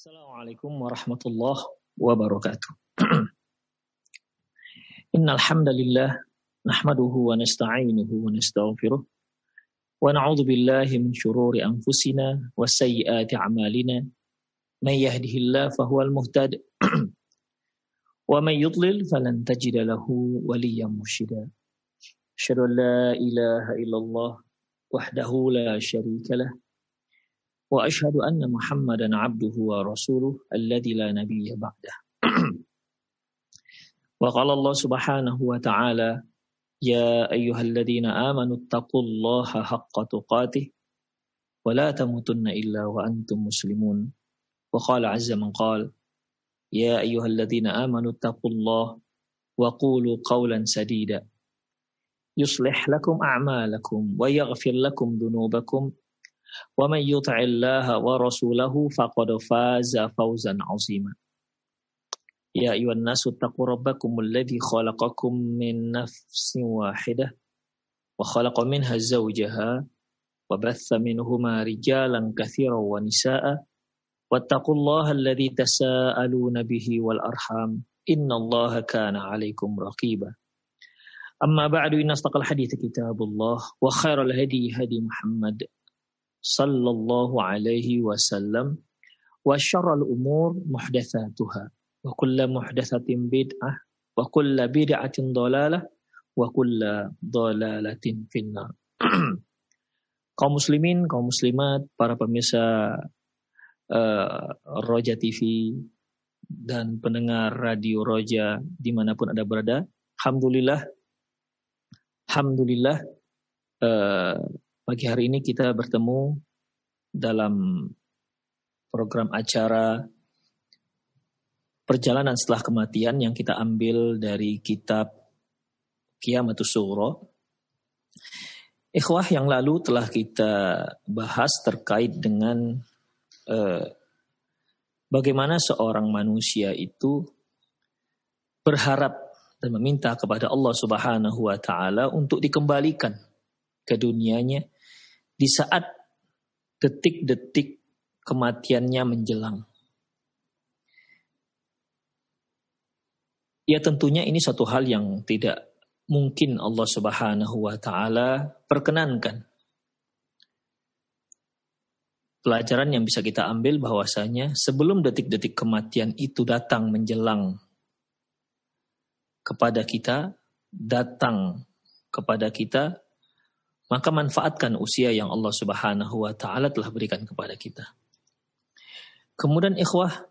Assalamualaikum warahmatullahi wabarakatuh. Innal hamdalillah nahmaduhu wa nasta'inuhu wa nastaghfiruh wa na'udzu billahi min shururi anfusina wa sayyiati a'malina may yahdihillahu fahuwal muhtad wa may yudlil falan tajida lahu waliyyan murshida. Asyhadu la ilaha illallah wahdahu la syarika وأشهد أن محمدا عبده ورسوله الذي لا نبي بعده وقال الله سبحانه وتعالى يا أيها الذين آمنوا اتقوا الله حق تقاته ولا تموتن إلا وأنتم مسلمون وقال عز من قال يا أيها الذين آمنوا اتقوا الله وقولوا قولا سديدا يصلح لكم أعمالكم ويغفر لكم ذنوبكم ومن يطع الله ورسوله فقد فاز فوزا عظيما يا أيها الناس اتقوا ربكم الذي خلقكم من نفس واحدة وخلق منها زوجها وبث منهما رجالا كثيرا ونساء واتقوا الله الذي تساءلون به والأرحام إن الله كان عليكم رقيبا أما بعد إن أصدق الحديث كتاب الله وخير الهدي هدي محمد sallallahu alaihi wasallam wa syarrul umur muhdatsatuha wa kullu muhdatsatin bid'ah wa kullu bid'atin dhalalah wa kullu dhalalatin finnar kaum muslimin kaum muslimat para pemirsa uh, Roja TV dan pendengar radio Roja dimanapun ada berada alhamdulillah alhamdulillah uh, Pagi hari ini kita bertemu dalam program acara Perjalanan Setelah Kematian yang kita ambil dari kitab Qiyamatus Suro. Ikhwah yang lalu telah kita bahas terkait dengan eh, bagaimana seorang manusia itu berharap dan meminta kepada Allah Subhanahu wa taala untuk dikembalikan ke dunianya di saat detik-detik kematiannya menjelang. Ya tentunya ini satu hal yang tidak mungkin Allah Subhanahu wa taala perkenankan. Pelajaran yang bisa kita ambil bahwasanya sebelum detik-detik kematian itu datang menjelang kepada kita, datang kepada kita maka manfaatkan usia yang Allah Subhanahu wa taala telah berikan kepada kita. Kemudian ikhwah,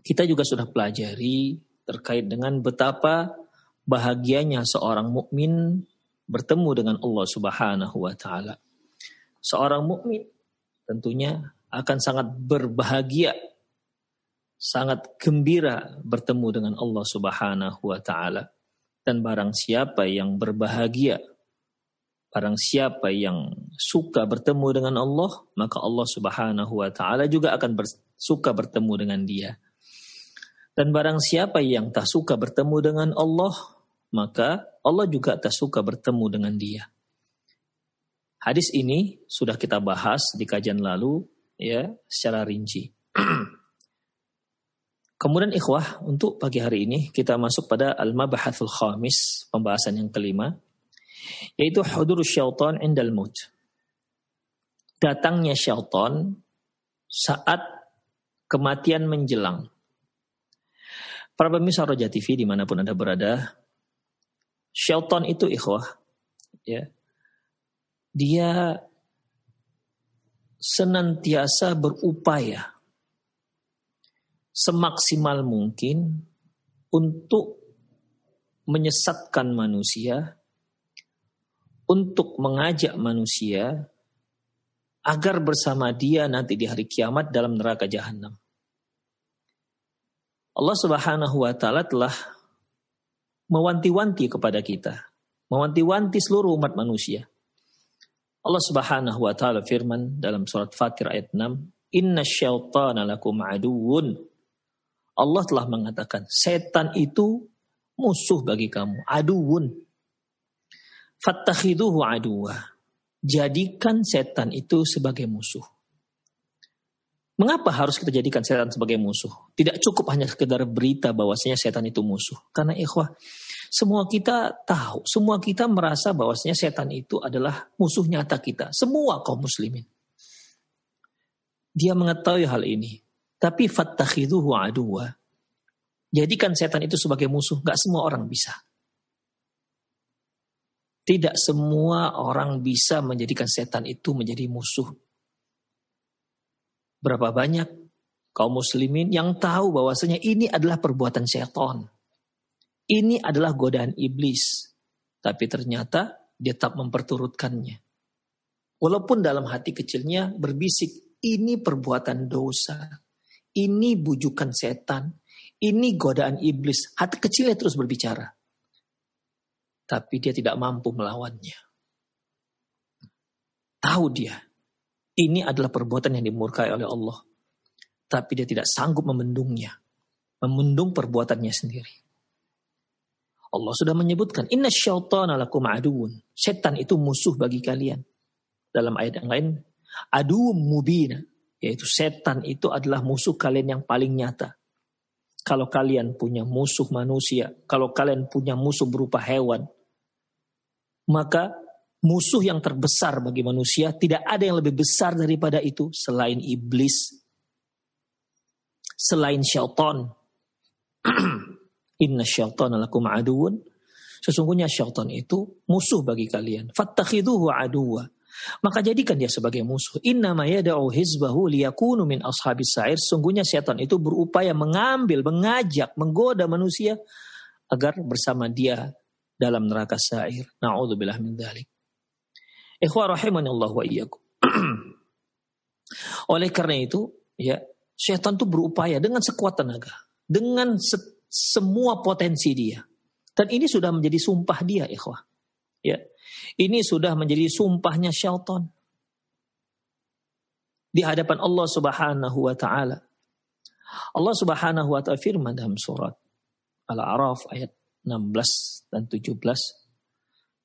kita juga sudah pelajari terkait dengan betapa bahagianya seorang mukmin bertemu dengan Allah Subhanahu wa taala. Seorang mukmin tentunya akan sangat berbahagia sangat gembira bertemu dengan Allah Subhanahu wa taala. Dan barang siapa yang berbahagia Barang siapa yang suka bertemu dengan Allah, maka Allah Subhanahu wa taala juga akan suka bertemu dengan dia. Dan barang siapa yang tak suka bertemu dengan Allah, maka Allah juga tak suka bertemu dengan dia. Hadis ini sudah kita bahas di kajian lalu ya secara rinci. Kemudian ikhwah, untuk pagi hari ini kita masuk pada al-mabahatsul khamis, pembahasan yang kelima yaitu hadur syaitan indal maut. Datangnya syaitan saat kematian menjelang. Para pemirsa Roja TV dimanapun Anda berada, syaitan itu ikhwah. Ya. Dia senantiasa berupaya semaksimal mungkin untuk menyesatkan manusia untuk mengajak manusia agar bersama dia nanti di hari kiamat dalam neraka jahanam. Allah Subhanahu wa taala telah mewanti-wanti kepada kita, mewanti-wanti seluruh umat manusia. Allah Subhanahu wa taala firman dalam surat Fatir ayat 6, "Inna syaitana lakum aduun." Allah telah mengatakan, setan itu musuh bagi kamu, aduun, Fattakhiduhu aduwa. Jadikan setan itu sebagai musuh. Mengapa harus kita jadikan setan sebagai musuh? Tidak cukup hanya sekedar berita bahwasanya setan itu musuh. Karena ikhwah, semua kita tahu, semua kita merasa bahwasanya setan itu adalah musuh nyata kita. Semua kaum muslimin. Dia mengetahui hal ini. Tapi fattakhiduhu aduwa. Jadikan setan itu sebagai musuh, gak semua orang bisa. Tidak semua orang bisa menjadikan setan itu menjadi musuh. Berapa banyak kaum muslimin yang tahu bahwasanya ini adalah perbuatan setan. Ini adalah godaan iblis. Tapi ternyata dia tetap memperturutkannya. Walaupun dalam hati kecilnya berbisik, ini perbuatan dosa. Ini bujukan setan. Ini godaan iblis. Hati kecilnya terus berbicara tapi dia tidak mampu melawannya. Tahu dia, ini adalah perbuatan yang dimurkai oleh Allah, tapi dia tidak sanggup memendungnya, memendung perbuatannya sendiri. Allah sudah menyebutkan, Inna syaitana lakum aduun. Setan itu musuh bagi kalian. Dalam ayat yang lain, aduun mubina. Yaitu setan itu adalah musuh kalian yang paling nyata kalau kalian punya musuh manusia, kalau kalian punya musuh berupa hewan, maka musuh yang terbesar bagi manusia tidak ada yang lebih besar daripada itu selain iblis selain syaitan inna syaitan alakum aduun sesungguhnya syaitan itu musuh bagi kalian fattakhiduhu aduwa maka jadikan dia sebagai musuh inna ma yada'u hizbahu liyakunu min ashabis sa'ir sungguhnya syaitan itu berupaya mengambil mengajak menggoda manusia agar bersama dia dalam neraka sair. Na'udzubillah min Ikhwar Ikhwah Allah wa iyyakum. Oleh karena itu, ya, setan itu berupaya dengan sekuat tenaga, dengan se semua potensi dia. Dan ini sudah menjadi sumpah dia, ikhwah. Ya. Ini sudah menjadi sumpahnya syaitan. Di hadapan Allah Subhanahu wa taala. Allah Subhanahu wa taala firman dalam surat Al-A'raf ayat 16 dan 17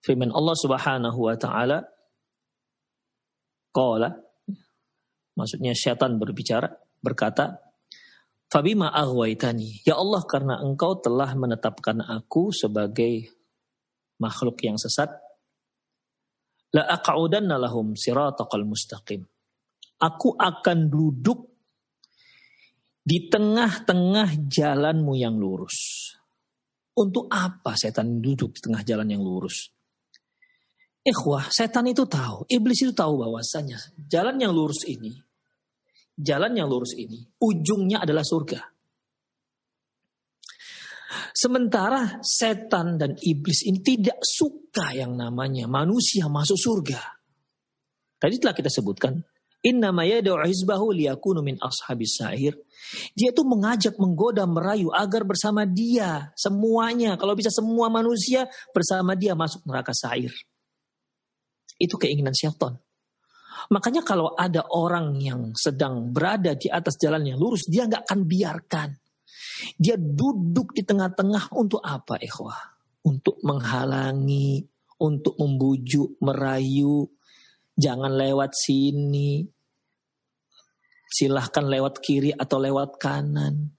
firman Allah Subhanahu wa taala qala maksudnya syaitan berbicara berkata fabima aghwaitani ya Allah karena engkau telah menetapkan aku sebagai makhluk yang sesat la aq'udanna lahum siratal mustaqim. Aku akan duduk di tengah-tengah jalanmu yang lurus. Untuk apa setan duduk di tengah jalan yang lurus? Eh wah setan itu tahu, iblis itu tahu bahwasanya jalan yang lurus ini, jalan yang lurus ini, ujungnya adalah surga. Sementara setan dan iblis ini tidak suka yang namanya manusia masuk surga. Tadi telah kita sebutkan, min ashabis Dia itu mengajak, menggoda, merayu agar bersama dia semuanya. Kalau bisa semua manusia bersama dia masuk neraka sa'ir. Itu keinginan syaitan. Makanya kalau ada orang yang sedang berada di atas jalan yang lurus, dia nggak akan biarkan. Dia duduk di tengah-tengah untuk apa, ikhwah? Untuk menghalangi, untuk membujuk, merayu, Jangan lewat sini. Silahkan lewat kiri atau lewat kanan.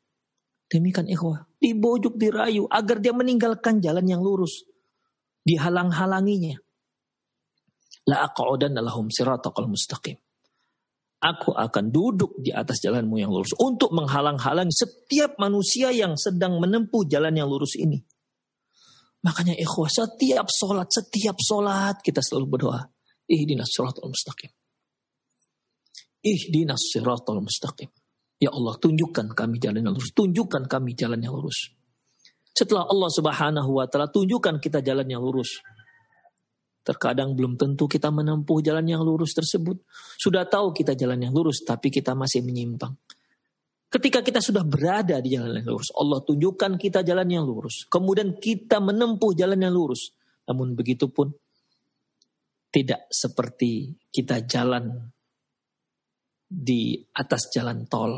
Demikian ikhwah. Dibujuk, dirayu agar dia meninggalkan jalan yang lurus. Dihalang-halanginya. La aqa'udan lahum siratakal mustaqim. Aku akan duduk di atas jalanmu yang lurus. Untuk menghalang-halangi setiap manusia yang sedang menempuh jalan yang lurus ini. Makanya ikhwah, setiap sholat, setiap sholat kita selalu berdoa. Ihdinas siratal mustaqim. Ihdinas siratal mustaqim. Ya Allah, tunjukkan kami jalan yang lurus. Tunjukkan kami jalan yang lurus. Setelah Allah subhanahu wa ta'ala tunjukkan kita jalan yang lurus. Terkadang belum tentu kita menempuh jalan yang lurus tersebut. Sudah tahu kita jalan yang lurus, tapi kita masih menyimpang. Ketika kita sudah berada di jalan yang lurus, Allah tunjukkan kita jalan yang lurus. Kemudian kita menempuh jalan yang lurus. Namun begitu pun tidak seperti kita jalan di atas jalan tol.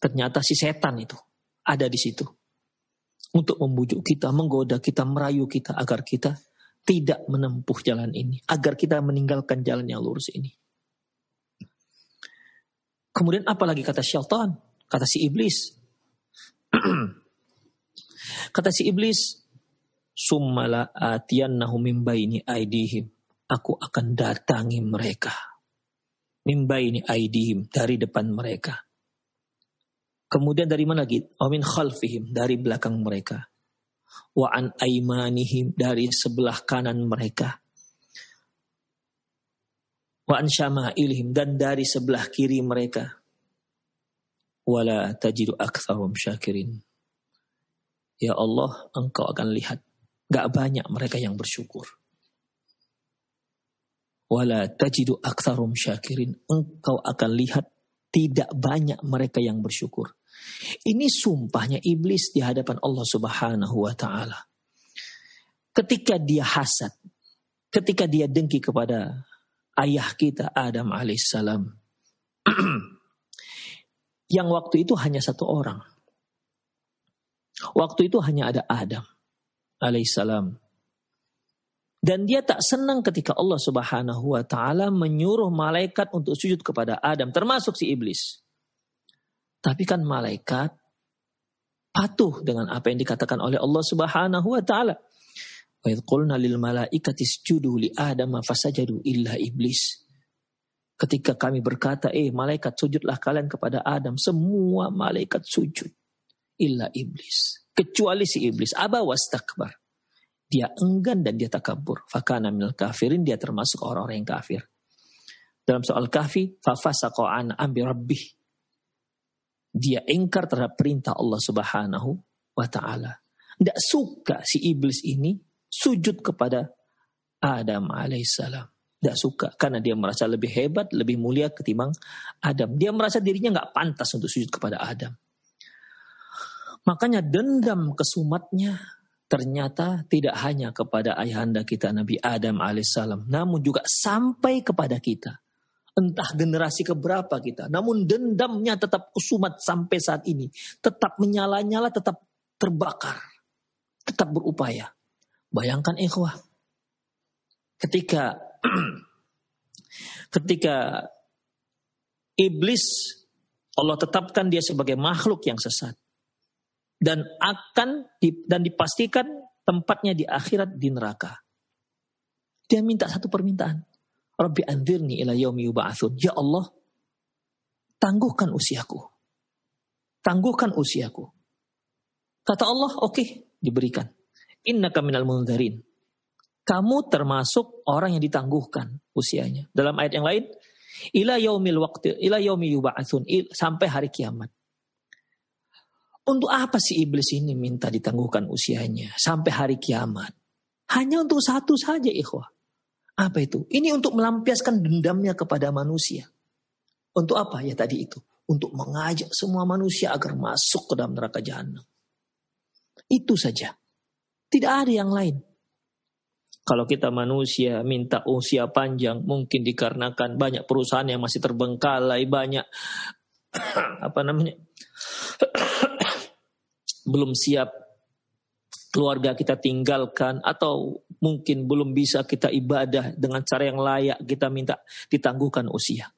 Ternyata si setan itu ada di situ. Untuk membujuk kita, menggoda kita, merayu kita agar kita tidak menempuh jalan ini. Agar kita meninggalkan jalan yang lurus ini. Kemudian apalagi kata Shelton, kata si iblis. kata si iblis, la atian min baini aidihim aku akan datangi mereka. ini aidihim, dari depan mereka. Kemudian dari mana lagi? Omin khalfihim, dari belakang mereka. Wa an aimanihim, dari sebelah kanan mereka. Wa an syama'ilihim, dan dari sebelah kiri mereka. Wala tajidu aktsarum syakirin. Ya Allah, engkau akan lihat. Gak banyak mereka yang bersyukur wala tajidu aktsarum syakirin. Engkau akan lihat tidak banyak mereka yang bersyukur. Ini sumpahnya iblis di hadapan Allah Subhanahu wa taala. Ketika dia hasad, ketika dia dengki kepada ayah kita Adam alaihissalam. yang waktu itu hanya satu orang. Waktu itu hanya ada Adam alaihissalam. Dan dia tak senang ketika Allah Subhanahu wa taala menyuruh malaikat untuk sujud kepada Adam termasuk si iblis. Tapi kan malaikat patuh dengan apa yang dikatakan oleh Allah Subhanahu wa taala. Wa qulna lil malaikati isjudu li Adam fasajadu illa iblis. Ketika kami berkata, "Eh malaikat sujudlah kalian kepada Adam," semua malaikat sujud illa iblis, kecuali si iblis aba takbar dia enggan dan dia takabur. Fakana minal kafirin, dia termasuk orang-orang yang kafir. Dalam soal kafir, fafasaqa ambil ambi rabbih. Dia engkar terhadap perintah Allah subhanahu wa ta'ala. Tidak suka si iblis ini sujud kepada Adam alaihissalam. Tidak suka karena dia merasa lebih hebat, lebih mulia ketimbang Adam. Dia merasa dirinya nggak pantas untuk sujud kepada Adam. Makanya dendam kesumatnya ternyata tidak hanya kepada ayahanda kita Nabi Adam alaihissalam, namun juga sampai kepada kita. Entah generasi keberapa kita, namun dendamnya tetap kusumat sampai saat ini. Tetap menyala-nyala, tetap terbakar, tetap berupaya. Bayangkan ikhwah, ketika ketika iblis Allah tetapkan dia sebagai makhluk yang sesat dan akan dan dipastikan tempatnya di akhirat di neraka. Dia minta satu permintaan. Rabbi andirni ila yaumi yub'atsun. Ya Allah, tangguhkan usiaku. Tangguhkan usiaku. Kata Allah, oke, okay, diberikan. Innaka minal munzirin." Kamu termasuk orang yang ditangguhkan usianya. Dalam ayat yang lain, ila yaumil waqti ila yaumi yub'atsun sampai hari kiamat. Untuk apa si iblis ini minta ditangguhkan usianya sampai hari kiamat? Hanya untuk satu saja ikhwah. Apa itu? Ini untuk melampiaskan dendamnya kepada manusia. Untuk apa? Ya tadi itu. Untuk mengajak semua manusia agar masuk ke dalam neraka jahanam. Itu saja. Tidak ada yang lain. Kalau kita manusia minta usia panjang mungkin dikarenakan banyak perusahaan yang masih terbengkalai, banyak apa namanya? belum siap keluarga kita tinggalkan atau mungkin belum bisa kita ibadah dengan cara yang layak kita minta ditangguhkan usia.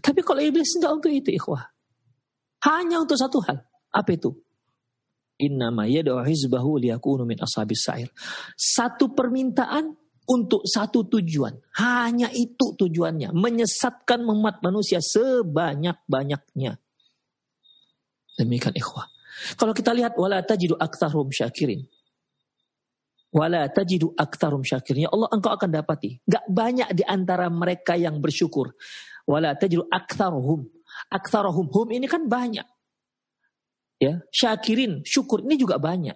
Tapi kalau iblis tidak untuk itu ikhwah. Hanya untuk satu hal. Apa itu? Innama ashabis sa'ir. Satu permintaan untuk satu tujuan. Hanya itu tujuannya. Menyesatkan umat manusia sebanyak-banyaknya. Demikian ikhwah. Kalau kita lihat wala tajidu aktsarum syakirin. Wala tajidu aktsarum syakirin. Ya Allah engkau akan dapati. Gak banyak di antara mereka yang bersyukur. Wala tajidu aktsaruhum. Aktsaruhum hum ini kan banyak. Ya, syakirin, syukur ini juga banyak.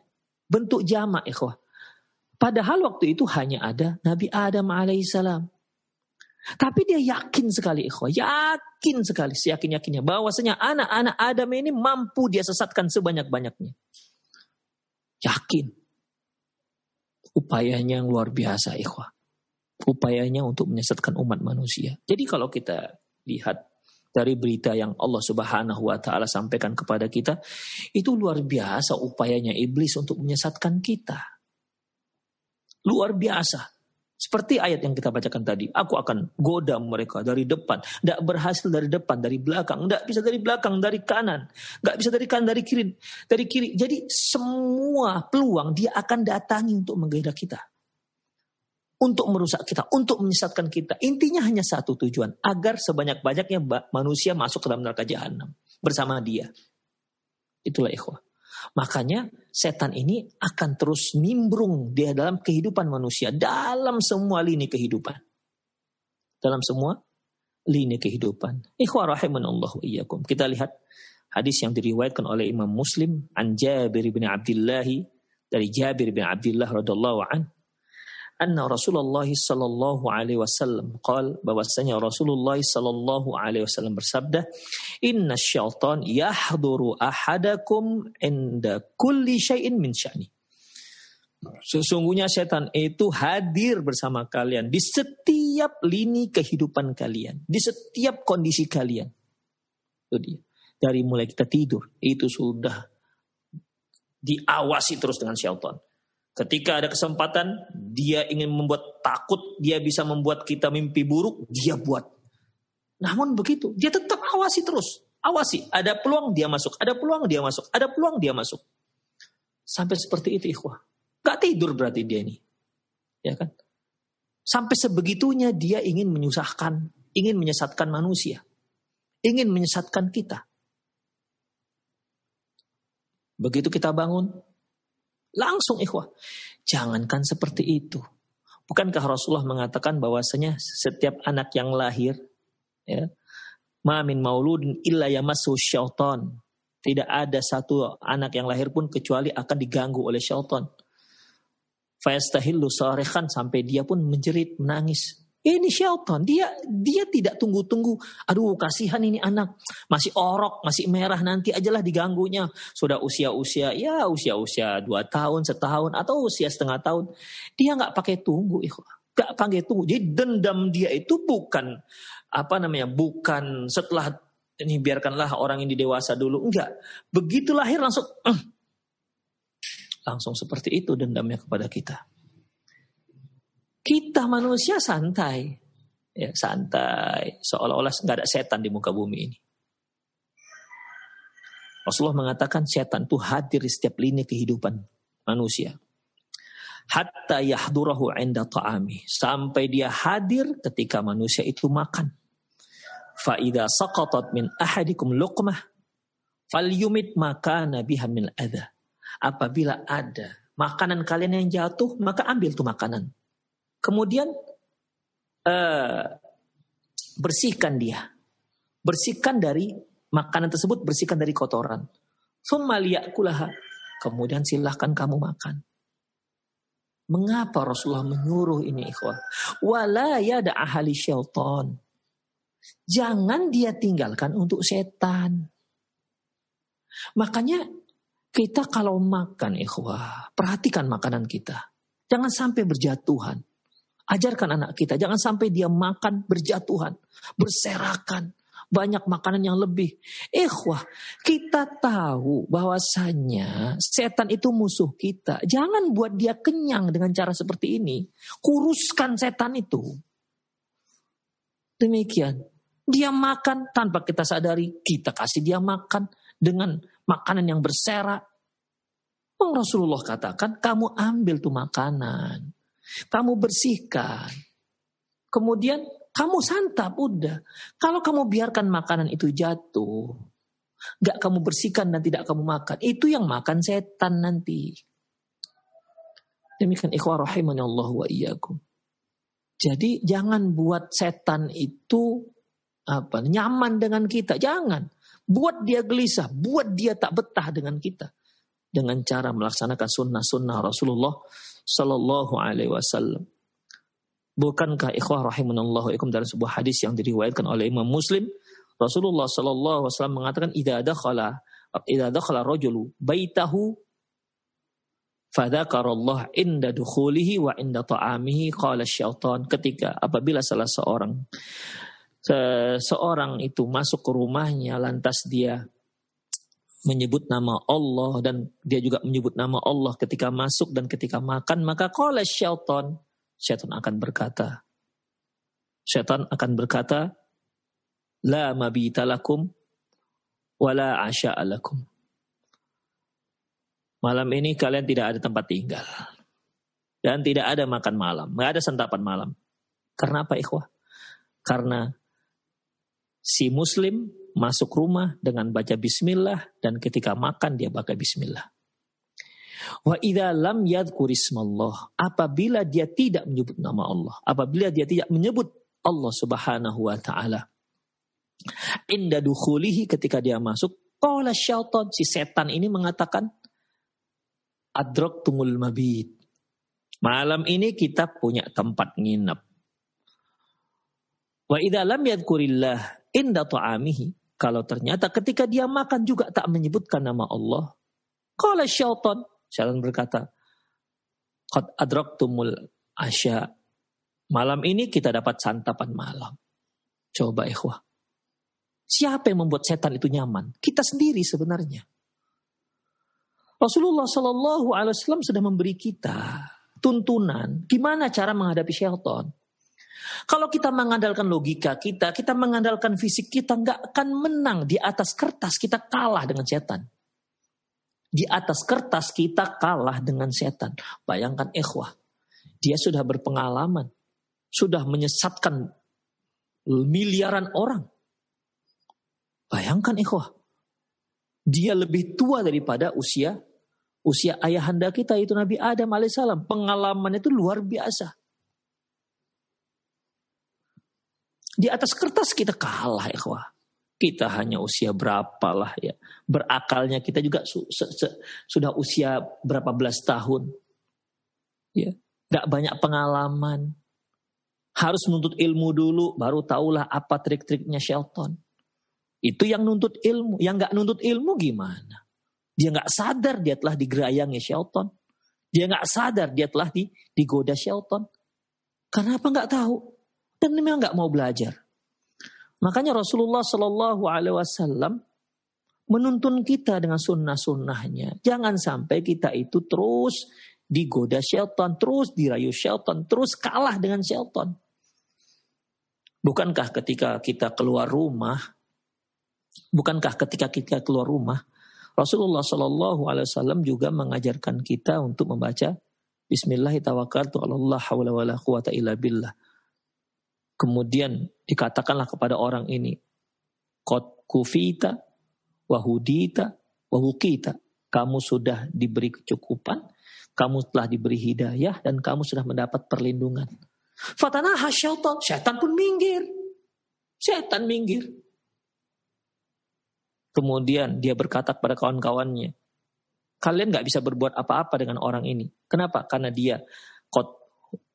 Bentuk jamak ikhwah. Padahal waktu itu hanya ada Nabi Adam alaihissalam. Tapi dia yakin sekali ikhwah, yakin sekali, seyakin-yakinnya bahwasanya anak-anak Adam ini mampu dia sesatkan sebanyak-banyaknya. Yakin. Upayanya yang luar biasa ikhwah. Upayanya untuk menyesatkan umat manusia. Jadi kalau kita lihat dari berita yang Allah Subhanahu wa taala sampaikan kepada kita, itu luar biasa upayanya iblis untuk menyesatkan kita. Luar biasa seperti ayat yang kita bacakan tadi, aku akan goda mereka dari depan. Tidak berhasil dari depan, dari belakang. Tidak bisa dari belakang, dari kanan. Tidak bisa dari kanan, dari kiri. Dari kiri. Jadi semua peluang dia akan datangi untuk menggoda kita. Untuk merusak kita, untuk menyesatkan kita. Intinya hanya satu tujuan. Agar sebanyak-banyaknya manusia masuk ke dalam neraka jahanam. Bersama dia. Itulah ikhwah. Makanya setan ini akan terus nimbrung di dalam kehidupan manusia, dalam semua lini kehidupan. Dalam semua lini kehidupan. Ikhwah Allah wa iyyakum. Kita lihat hadis yang diriwayatkan oleh Imam Muslim an Jabir bin Abdullah dari Jabir bin Abdullah radhiyallahu an anna Rasulullah sallallahu alaihi wasallam qal bahwasanya Rasulullah sallallahu alaihi wasallam bersabda inna syaitan yahduru ahadakum inda kulli syai'in min sya'ni Sesungguhnya setan itu hadir bersama kalian di setiap lini kehidupan kalian, di setiap kondisi kalian. Itu dia. Dari mulai kita tidur, itu sudah diawasi terus dengan syaitan. Ketika ada kesempatan, dia ingin membuat takut, dia bisa membuat kita mimpi buruk, dia buat. Namun begitu, dia tetap awasi terus. Awasi, ada peluang dia masuk, ada peluang dia masuk, ada peluang dia masuk. Sampai seperti itu ikhwah. Gak tidur berarti dia ini. Ya kan? Sampai sebegitunya dia ingin menyusahkan, ingin menyesatkan manusia. Ingin menyesatkan kita. Begitu kita bangun, Langsung ikhwah. Jangankan seperti itu. Bukankah Rasulullah mengatakan bahwasanya setiap anak yang lahir ya, ma mauludin illa yamassu syaitan. Tidak ada satu anak yang lahir pun kecuali akan diganggu oleh syaitan. Fayastahillu sarihan sampai dia pun menjerit, menangis. Ini syaitan. Dia dia tidak tunggu-tunggu. Aduh kasihan ini anak. Masih orok, masih merah. Nanti ajalah diganggunya. Sudah usia-usia. Ya usia-usia dua tahun, setahun. Atau usia setengah tahun. Dia nggak pakai tunggu. Gak pakai tunggu. Jadi dendam dia itu bukan. Apa namanya. Bukan setelah ini biarkanlah orang ini dewasa dulu. Enggak. Begitu lahir langsung. Uh, langsung seperti itu dendamnya kepada kita. Kita manusia santai. Ya, santai. Seolah-olah nggak ada setan di muka bumi ini. Rasulullah mengatakan setan itu hadir di setiap lini kehidupan manusia. Hatta yahdurahu inda ta'ami. Sampai dia hadir ketika manusia itu makan. Fa'idha saqatat min ahadikum luqmah. Falyumit maka nabiha min adha. Apabila ada makanan kalian yang jatuh, maka ambil tuh makanan. Kemudian eh, bersihkan dia. Bersihkan dari makanan tersebut, bersihkan dari kotoran. Kemudian silahkan kamu makan. Mengapa Rasulullah menyuruh ini ikhwah? Wala yada ahli syaitan. Jangan dia tinggalkan untuk setan. Makanya kita kalau makan ikhwah, perhatikan makanan kita. Jangan sampai berjatuhan. Ajarkan anak kita, jangan sampai dia makan berjatuhan, berserakan, banyak makanan yang lebih. Eh wah kita tahu bahwasannya setan itu musuh kita. Jangan buat dia kenyang dengan cara seperti ini. Kuruskan setan itu. Demikian. Dia makan tanpa kita sadari, kita kasih dia makan dengan makanan yang berserak. Rasulullah katakan, kamu ambil tuh makanan. Kamu bersihkan. Kemudian kamu santap, udah. Kalau kamu biarkan makanan itu jatuh, gak kamu bersihkan dan tidak kamu makan, itu yang makan setan nanti. Demikian ikhwah rahimahnya Allah wa iyyakum. Jadi jangan buat setan itu apa nyaman dengan kita, jangan. Buat dia gelisah, buat dia tak betah dengan kita dengan cara melaksanakan sunnah-sunnah Rasulullah Sallallahu Alaihi Wasallam. Bukankah ikhwah rahimunallahu ikum dalam sebuah hadis yang diriwayatkan oleh Imam Muslim, Rasulullah Sallallahu Alaihi Wasallam mengatakan, idada khala idada khala rojulu baitahu Fadzakarallah inda dukhulihi wa inda ta'amihi qala syaitan. Ketika apabila salah seorang seorang itu masuk ke rumahnya lantas dia menyebut nama Allah dan dia juga menyebut nama Allah ketika masuk dan ketika makan, maka qala Shelton Shelton akan berkata. Shelton akan berkata, la mabita lakum wala asya alakum Malam ini kalian tidak ada tempat tinggal. Dan tidak ada makan malam. Nggak ada santapan malam. Karena apa ikhwah? Karena si muslim masuk rumah dengan baca bismillah dan ketika makan dia baca bismillah. Wa idza lam yadhkur ismallah, apabila dia tidak menyebut nama Allah, apabila dia tidak menyebut Allah Subhanahu wa taala. Inda dukhulihi ketika dia masuk, qala syaitan si setan ini mengatakan adrok tumul mabit. Malam ini kita punya tempat nginep. Wa idza lam yadhkurillah inda ta'amihi, kalau ternyata ketika dia makan juga tak menyebutkan nama Allah, Kalau syaitan, syaitan berkata, qad tumul asya. Malam ini kita dapat santapan malam. Coba ikhwah. Siapa yang membuat setan itu nyaman? Kita sendiri sebenarnya. Rasulullah Shallallahu Alaihi Wasallam sudah memberi kita tuntunan gimana cara menghadapi syaitan. Kalau kita mengandalkan logika kita, kita mengandalkan fisik kita, nggak akan menang di atas kertas kita kalah dengan setan. Di atas kertas kita kalah dengan setan. Bayangkan ikhwah, dia sudah berpengalaman, sudah menyesatkan miliaran orang. Bayangkan ikhwah, dia lebih tua daripada usia usia ayahanda kita itu Nabi Adam alaihissalam. Pengalaman itu luar biasa. Di atas kertas kita kalah ikhwah. Kita hanya usia berapa lah ya. Berakalnya kita juga su se se sudah usia berapa belas tahun. Ya. Gak banyak pengalaman. Harus nuntut ilmu dulu baru tahulah apa trik-triknya Shelton. Itu yang nuntut ilmu. Yang gak nuntut ilmu gimana? Dia gak sadar dia telah digerayangi Shelton. Dia nggak sadar dia telah digoda Shelton. Karena apa nggak tahu? dan memang nggak mau belajar. Makanya Rasulullah Shallallahu Alaihi Wasallam menuntun kita dengan sunnah-sunnahnya. Jangan sampai kita itu terus digoda syaitan, terus dirayu syaitan, terus kalah dengan syaitan. Bukankah ketika kita keluar rumah, bukankah ketika kita keluar rumah, Rasulullah Shallallahu Alaihi Wasallam juga mengajarkan kita untuk membaca Bismillahirrahmanirrahim. Kemudian dikatakanlah kepada orang ini, Kot kufita, wahudita, wahukita. Kamu sudah diberi kecukupan, kamu telah diberi hidayah, dan kamu sudah mendapat perlindungan. Fatana hasyaitan, setan pun minggir. setan minggir. Kemudian dia berkata kepada kawan-kawannya, kalian nggak bisa berbuat apa-apa dengan orang ini. Kenapa? Karena dia kot,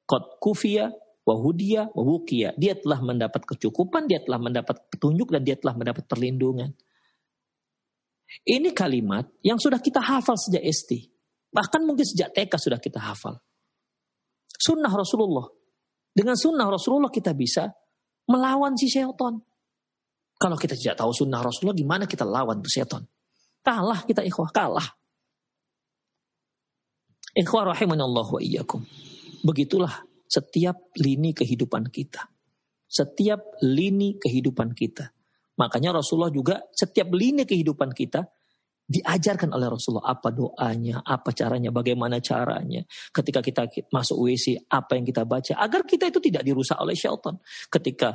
kot kufia, wahudia, wahukia. Dia telah mendapat kecukupan, dia telah mendapat petunjuk, dan dia telah mendapat perlindungan. Ini kalimat yang sudah kita hafal sejak SD. Bahkan mungkin sejak TK sudah kita hafal. Sunnah Rasulullah. Dengan sunnah Rasulullah kita bisa melawan si syaitan. Kalau kita tidak tahu sunnah Rasulullah, gimana kita lawan tuh syaitan? Kalah kita ikhwah, kalah. Ikhwah Allah wa iyyakum. Begitulah setiap lini kehidupan kita. Setiap lini kehidupan kita. Makanya Rasulullah juga setiap lini kehidupan kita diajarkan oleh Rasulullah apa doanya, apa caranya, bagaimana caranya. Ketika kita masuk WC, apa yang kita baca agar kita itu tidak dirusak oleh syaitan. Ketika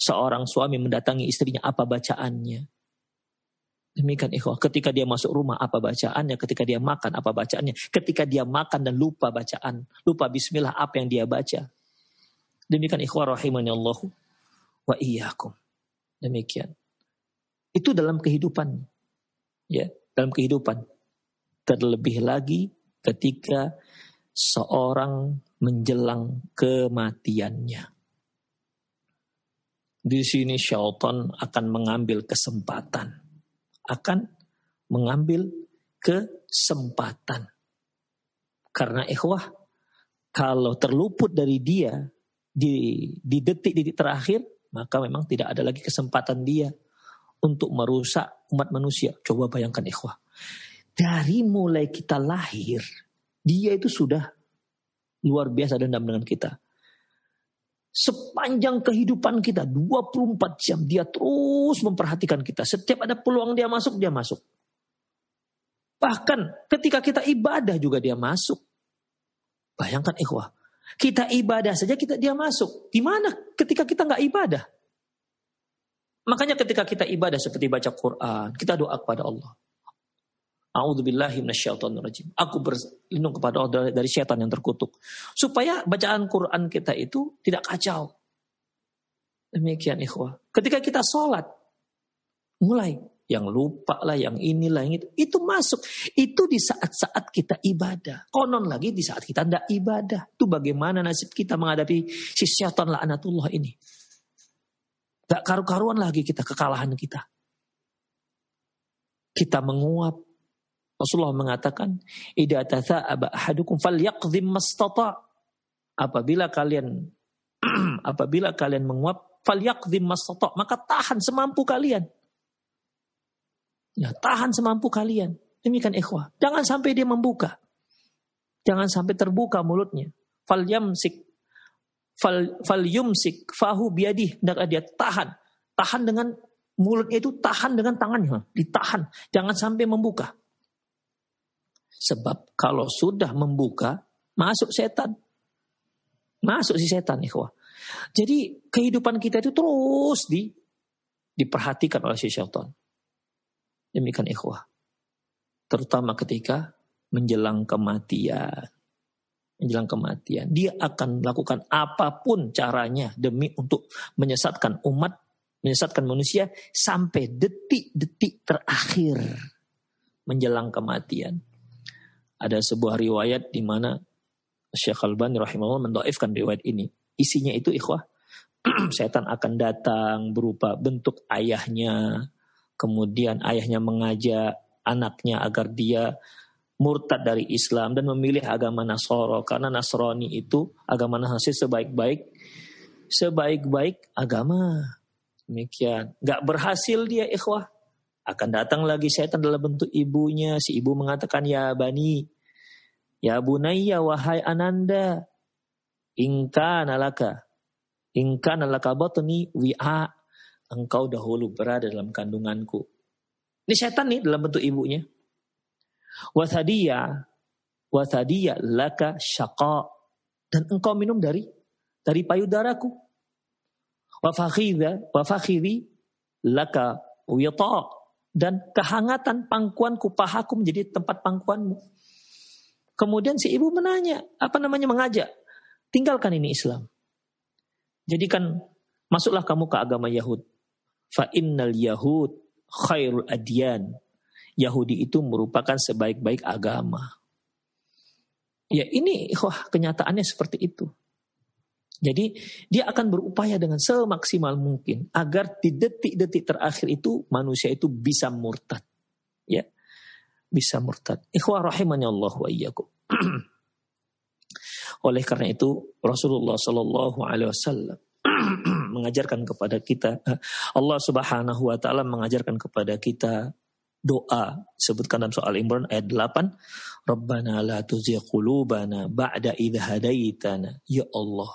seorang suami mendatangi istrinya, apa bacaannya? Demikian ikhwah, ketika dia masuk rumah apa bacaannya, ketika dia makan apa bacaannya, ketika dia makan dan lupa bacaan, lupa bismillah apa yang dia baca. Demikian ikhwah rahimahnya Allah wa iyyakum. Demikian. Itu dalam kehidupan. Ya, dalam kehidupan. Terlebih lagi ketika seorang menjelang kematiannya. Di sini syaitan akan mengambil kesempatan akan mengambil kesempatan. Karena ikhwah, kalau terluput dari dia di detik-detik terakhir, maka memang tidak ada lagi kesempatan dia untuk merusak umat manusia. Coba bayangkan ikhwah. Dari mulai kita lahir, dia itu sudah luar biasa dendam dengan kita sepanjang kehidupan kita 24 jam dia terus memperhatikan kita. Setiap ada peluang dia masuk, dia masuk. Bahkan ketika kita ibadah juga dia masuk. Bayangkan ikhwah, kita ibadah saja kita dia masuk. Gimana ketika kita nggak ibadah? Makanya ketika kita ibadah seperti baca Quran, kita doa kepada Allah rajim. Aku berlindung kepada Allah dari syaitan yang terkutuk. Supaya bacaan Quran kita itu tidak kacau. Demikian ikhwah. Ketika kita sholat, mulai yang lupa lah, yang inilah, yang itu. Itu masuk. Itu di saat-saat kita ibadah. Konon lagi di saat kita tidak ibadah. Itu bagaimana nasib kita menghadapi si syaitan la'anatullah ini. Gak karu-karuan lagi kita, kekalahan kita. Kita menguap, Rasulullah mengatakan, "Idza tatha'aba ahadukum falyaqdhim mastata." Apabila kalian apabila kalian menguap, falyaqdhim mastata, maka tahan semampu kalian. Ya, tahan semampu kalian. Demikian ikhwah. Jangan sampai dia membuka. Jangan sampai terbuka mulutnya. Falyamsik fal falyumsik fahu biadi hendaklah dia tahan. Tahan dengan mulutnya itu tahan dengan tangannya, ditahan. Jangan sampai membuka. Sebab kalau sudah membuka, masuk setan. Masuk si setan, ikhwah. Jadi kehidupan kita itu terus di, diperhatikan oleh si syaitan. Demikian ikhwah. Terutama ketika menjelang kematian. Menjelang kematian. Dia akan melakukan apapun caranya demi untuk menyesatkan umat, menyesatkan manusia sampai detik-detik terakhir menjelang kematian. Ada sebuah riwayat di mana Syekh Al-Bani rahimahullah mendoifkan riwayat ini. Isinya itu ikhwah, setan akan datang berupa bentuk ayahnya, kemudian ayahnya mengajak anaknya agar dia murtad dari Islam dan memilih agama Nasoro karena Nasrani itu agama Nasrani sebaik-baik sebaik-baik agama demikian nggak berhasil dia ikhwah akan datang lagi setan dalam bentuk ibunya. Si ibu mengatakan, Ya Bani, Ya Bunaya, wahai Ananda, Ingka nalaka, Ingka nalaka batni wi'a, engkau dahulu berada dalam kandunganku. Ini setan nih dalam bentuk ibunya. Wasadiya, wasadiya laka syaqa. Dan engkau minum dari dari payudaraku. Wafakhidha, wafakhidhi laka wita. Dan kehangatan pangkuan kupahaku menjadi tempat pangkuanmu. Kemudian si ibu menanya, apa namanya mengajak, tinggalkan ini Islam. Jadikan masuklah kamu ke agama Yahud. Fa innal Yahud khairul adyan. Yahudi itu merupakan sebaik-baik agama. Ya ini wah kenyataannya seperti itu. Jadi dia akan berupaya dengan semaksimal mungkin agar di detik-detik terakhir itu manusia itu bisa murtad. Ya. Bisa murtad. Ikhwah rahimani Allah wa iyyakum. Oleh karena itu Rasulullah Shallallahu alaihi wasallam mengajarkan kepada kita eh, Allah Subhanahu wa taala mengajarkan kepada kita doa sebutkan dalam soal Imran ayat 8 Rabbana la tuzigh qulubana ba'da idh hadaitana ya Allah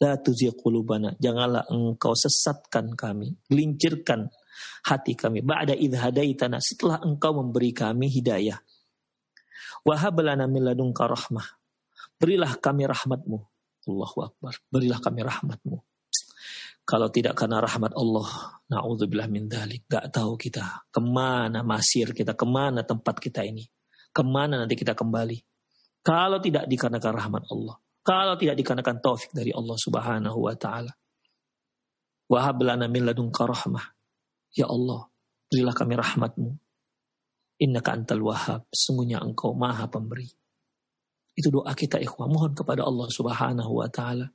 La tuziqulubana. Janganlah engkau sesatkan kami. Gelincirkan hati kami. Ba'da idhadaitana. Setelah engkau memberi kami hidayah. Wahabalana min ladunka rahmah. Berilah kami rahmatmu. Allahu Akbar. Berilah kami rahmatmu. Kalau tidak karena rahmat Allah, na'udzubillah min dalik. Gak tahu kita kemana masir kita, kemana tempat kita ini. Kemana nanti kita kembali. Kalau tidak dikarenakan rahmat Allah. Kalau tidak dikarenakan taufik dari Allah Subhanahu wa taala. Wahab lana min ladunka rahmah. Ya Allah, berilah kami rahmatmu. Innaka antal wahab. Sungguhnya engkau maha pemberi. Itu doa kita ikhwah. Mohon kepada Allah subhanahu wa ta'ala.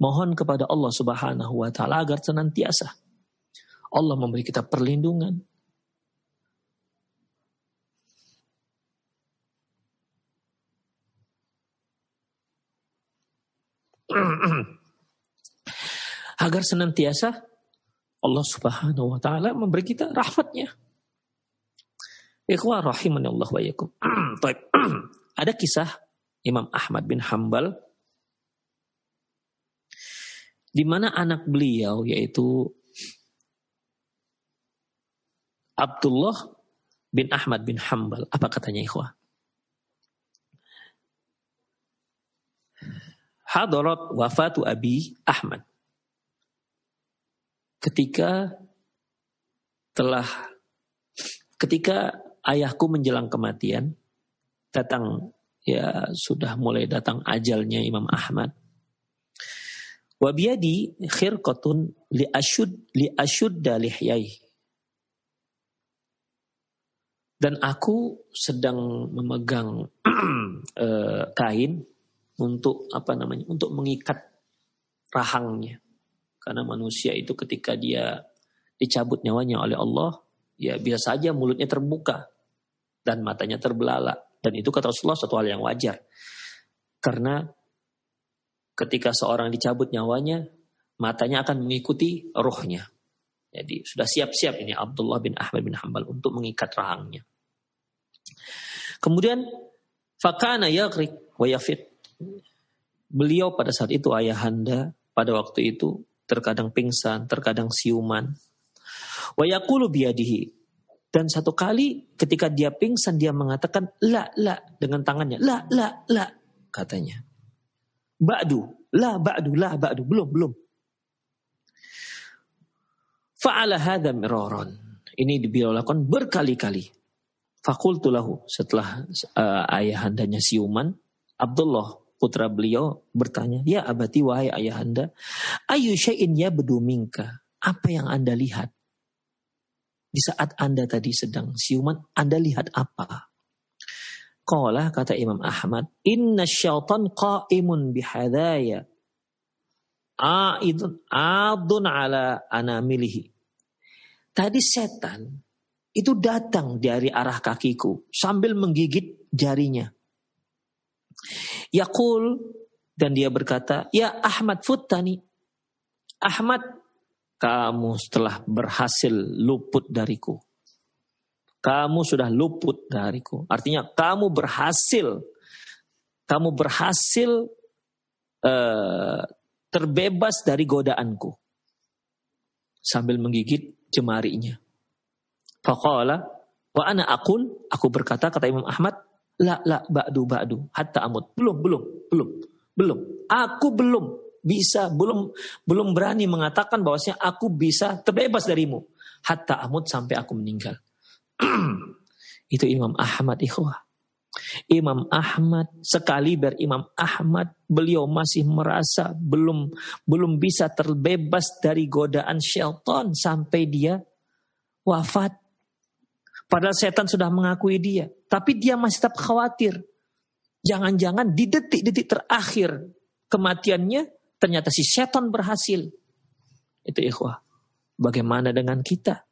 Mohon kepada Allah subhanahu wa ta'ala agar senantiasa. Allah memberi kita perlindungan, Agar senantiasa Allah subhanahu wa ta'ala memberi kita rahmatnya. Ikhwah rahimani Allah wa yakum. Ada kisah Imam Ahmad bin Hambal di mana anak beliau yaitu Abdullah bin Ahmad bin Hambal. Apa katanya ikhwah? hadarat wafatu Abi Ahmad. Ketika telah ketika ayahku menjelang kematian datang ya sudah mulai datang ajalnya Imam Ahmad. Wabiyadi khirqatun li ashud li ashudda lihyai. Dan aku sedang memegang eh, kain untuk apa namanya untuk mengikat rahangnya karena manusia itu ketika dia dicabut nyawanya oleh Allah ya bisa saja mulutnya terbuka dan matanya terbelalak dan itu kata Rasulullah satu hal yang wajar karena ketika seorang dicabut nyawanya matanya akan mengikuti rohnya jadi sudah siap-siap ini Abdullah bin Ahmad bin Hambal untuk mengikat rahangnya kemudian fakana yaqrik wa yafit Beliau pada saat itu ayahanda pada waktu itu terkadang pingsan, terkadang siuman. Wayakulu biadihi. Dan satu kali ketika dia pingsan dia mengatakan la la dengan tangannya la la la katanya. Ba'du, la ba'du, la ba'du, belum, belum. Fa'ala hadha miraron. Ini beliau lakukan berkali-kali. Fakultulahu setelah uh, eh, ayahandanya siuman. Abdullah putra beliau bertanya, "Ya abati wahai ayahanda, ayu syai'in ya bedumingka?" Apa yang Anda lihat? Di saat Anda tadi sedang siuman, Anda lihat apa? Kala kata Imam Ahmad, "Inna syaitan qa'imun bihadaya." Aidun adun ala anamilihi. Tadi setan itu datang dari arah kakiku sambil menggigit jarinya. Yakul dan dia berkata, Ya Ahmad Futtani, Ahmad kamu telah berhasil luput dariku. Kamu sudah luput dariku. Artinya kamu berhasil, kamu berhasil eh, terbebas dari godaanku. Sambil menggigit jemarinya. Fakallah, wa ana akul, aku berkata, kata Imam Ahmad, La la ba'du ba'du hatta amut. Belum, belum, belum, belum. Aku belum bisa, belum belum berani mengatakan bahwasanya aku bisa terbebas darimu. Hatta amut sampai aku meninggal. Itu Imam Ahmad ikhwah. Imam Ahmad sekali berimam Ahmad beliau masih merasa belum belum bisa terbebas dari godaan Shelton sampai dia wafat. Padahal setan sudah mengakui dia. Tapi dia masih tetap khawatir. Jangan-jangan di detik-detik terakhir kematiannya ternyata si setan berhasil. Itu ikhwah. Bagaimana dengan kita?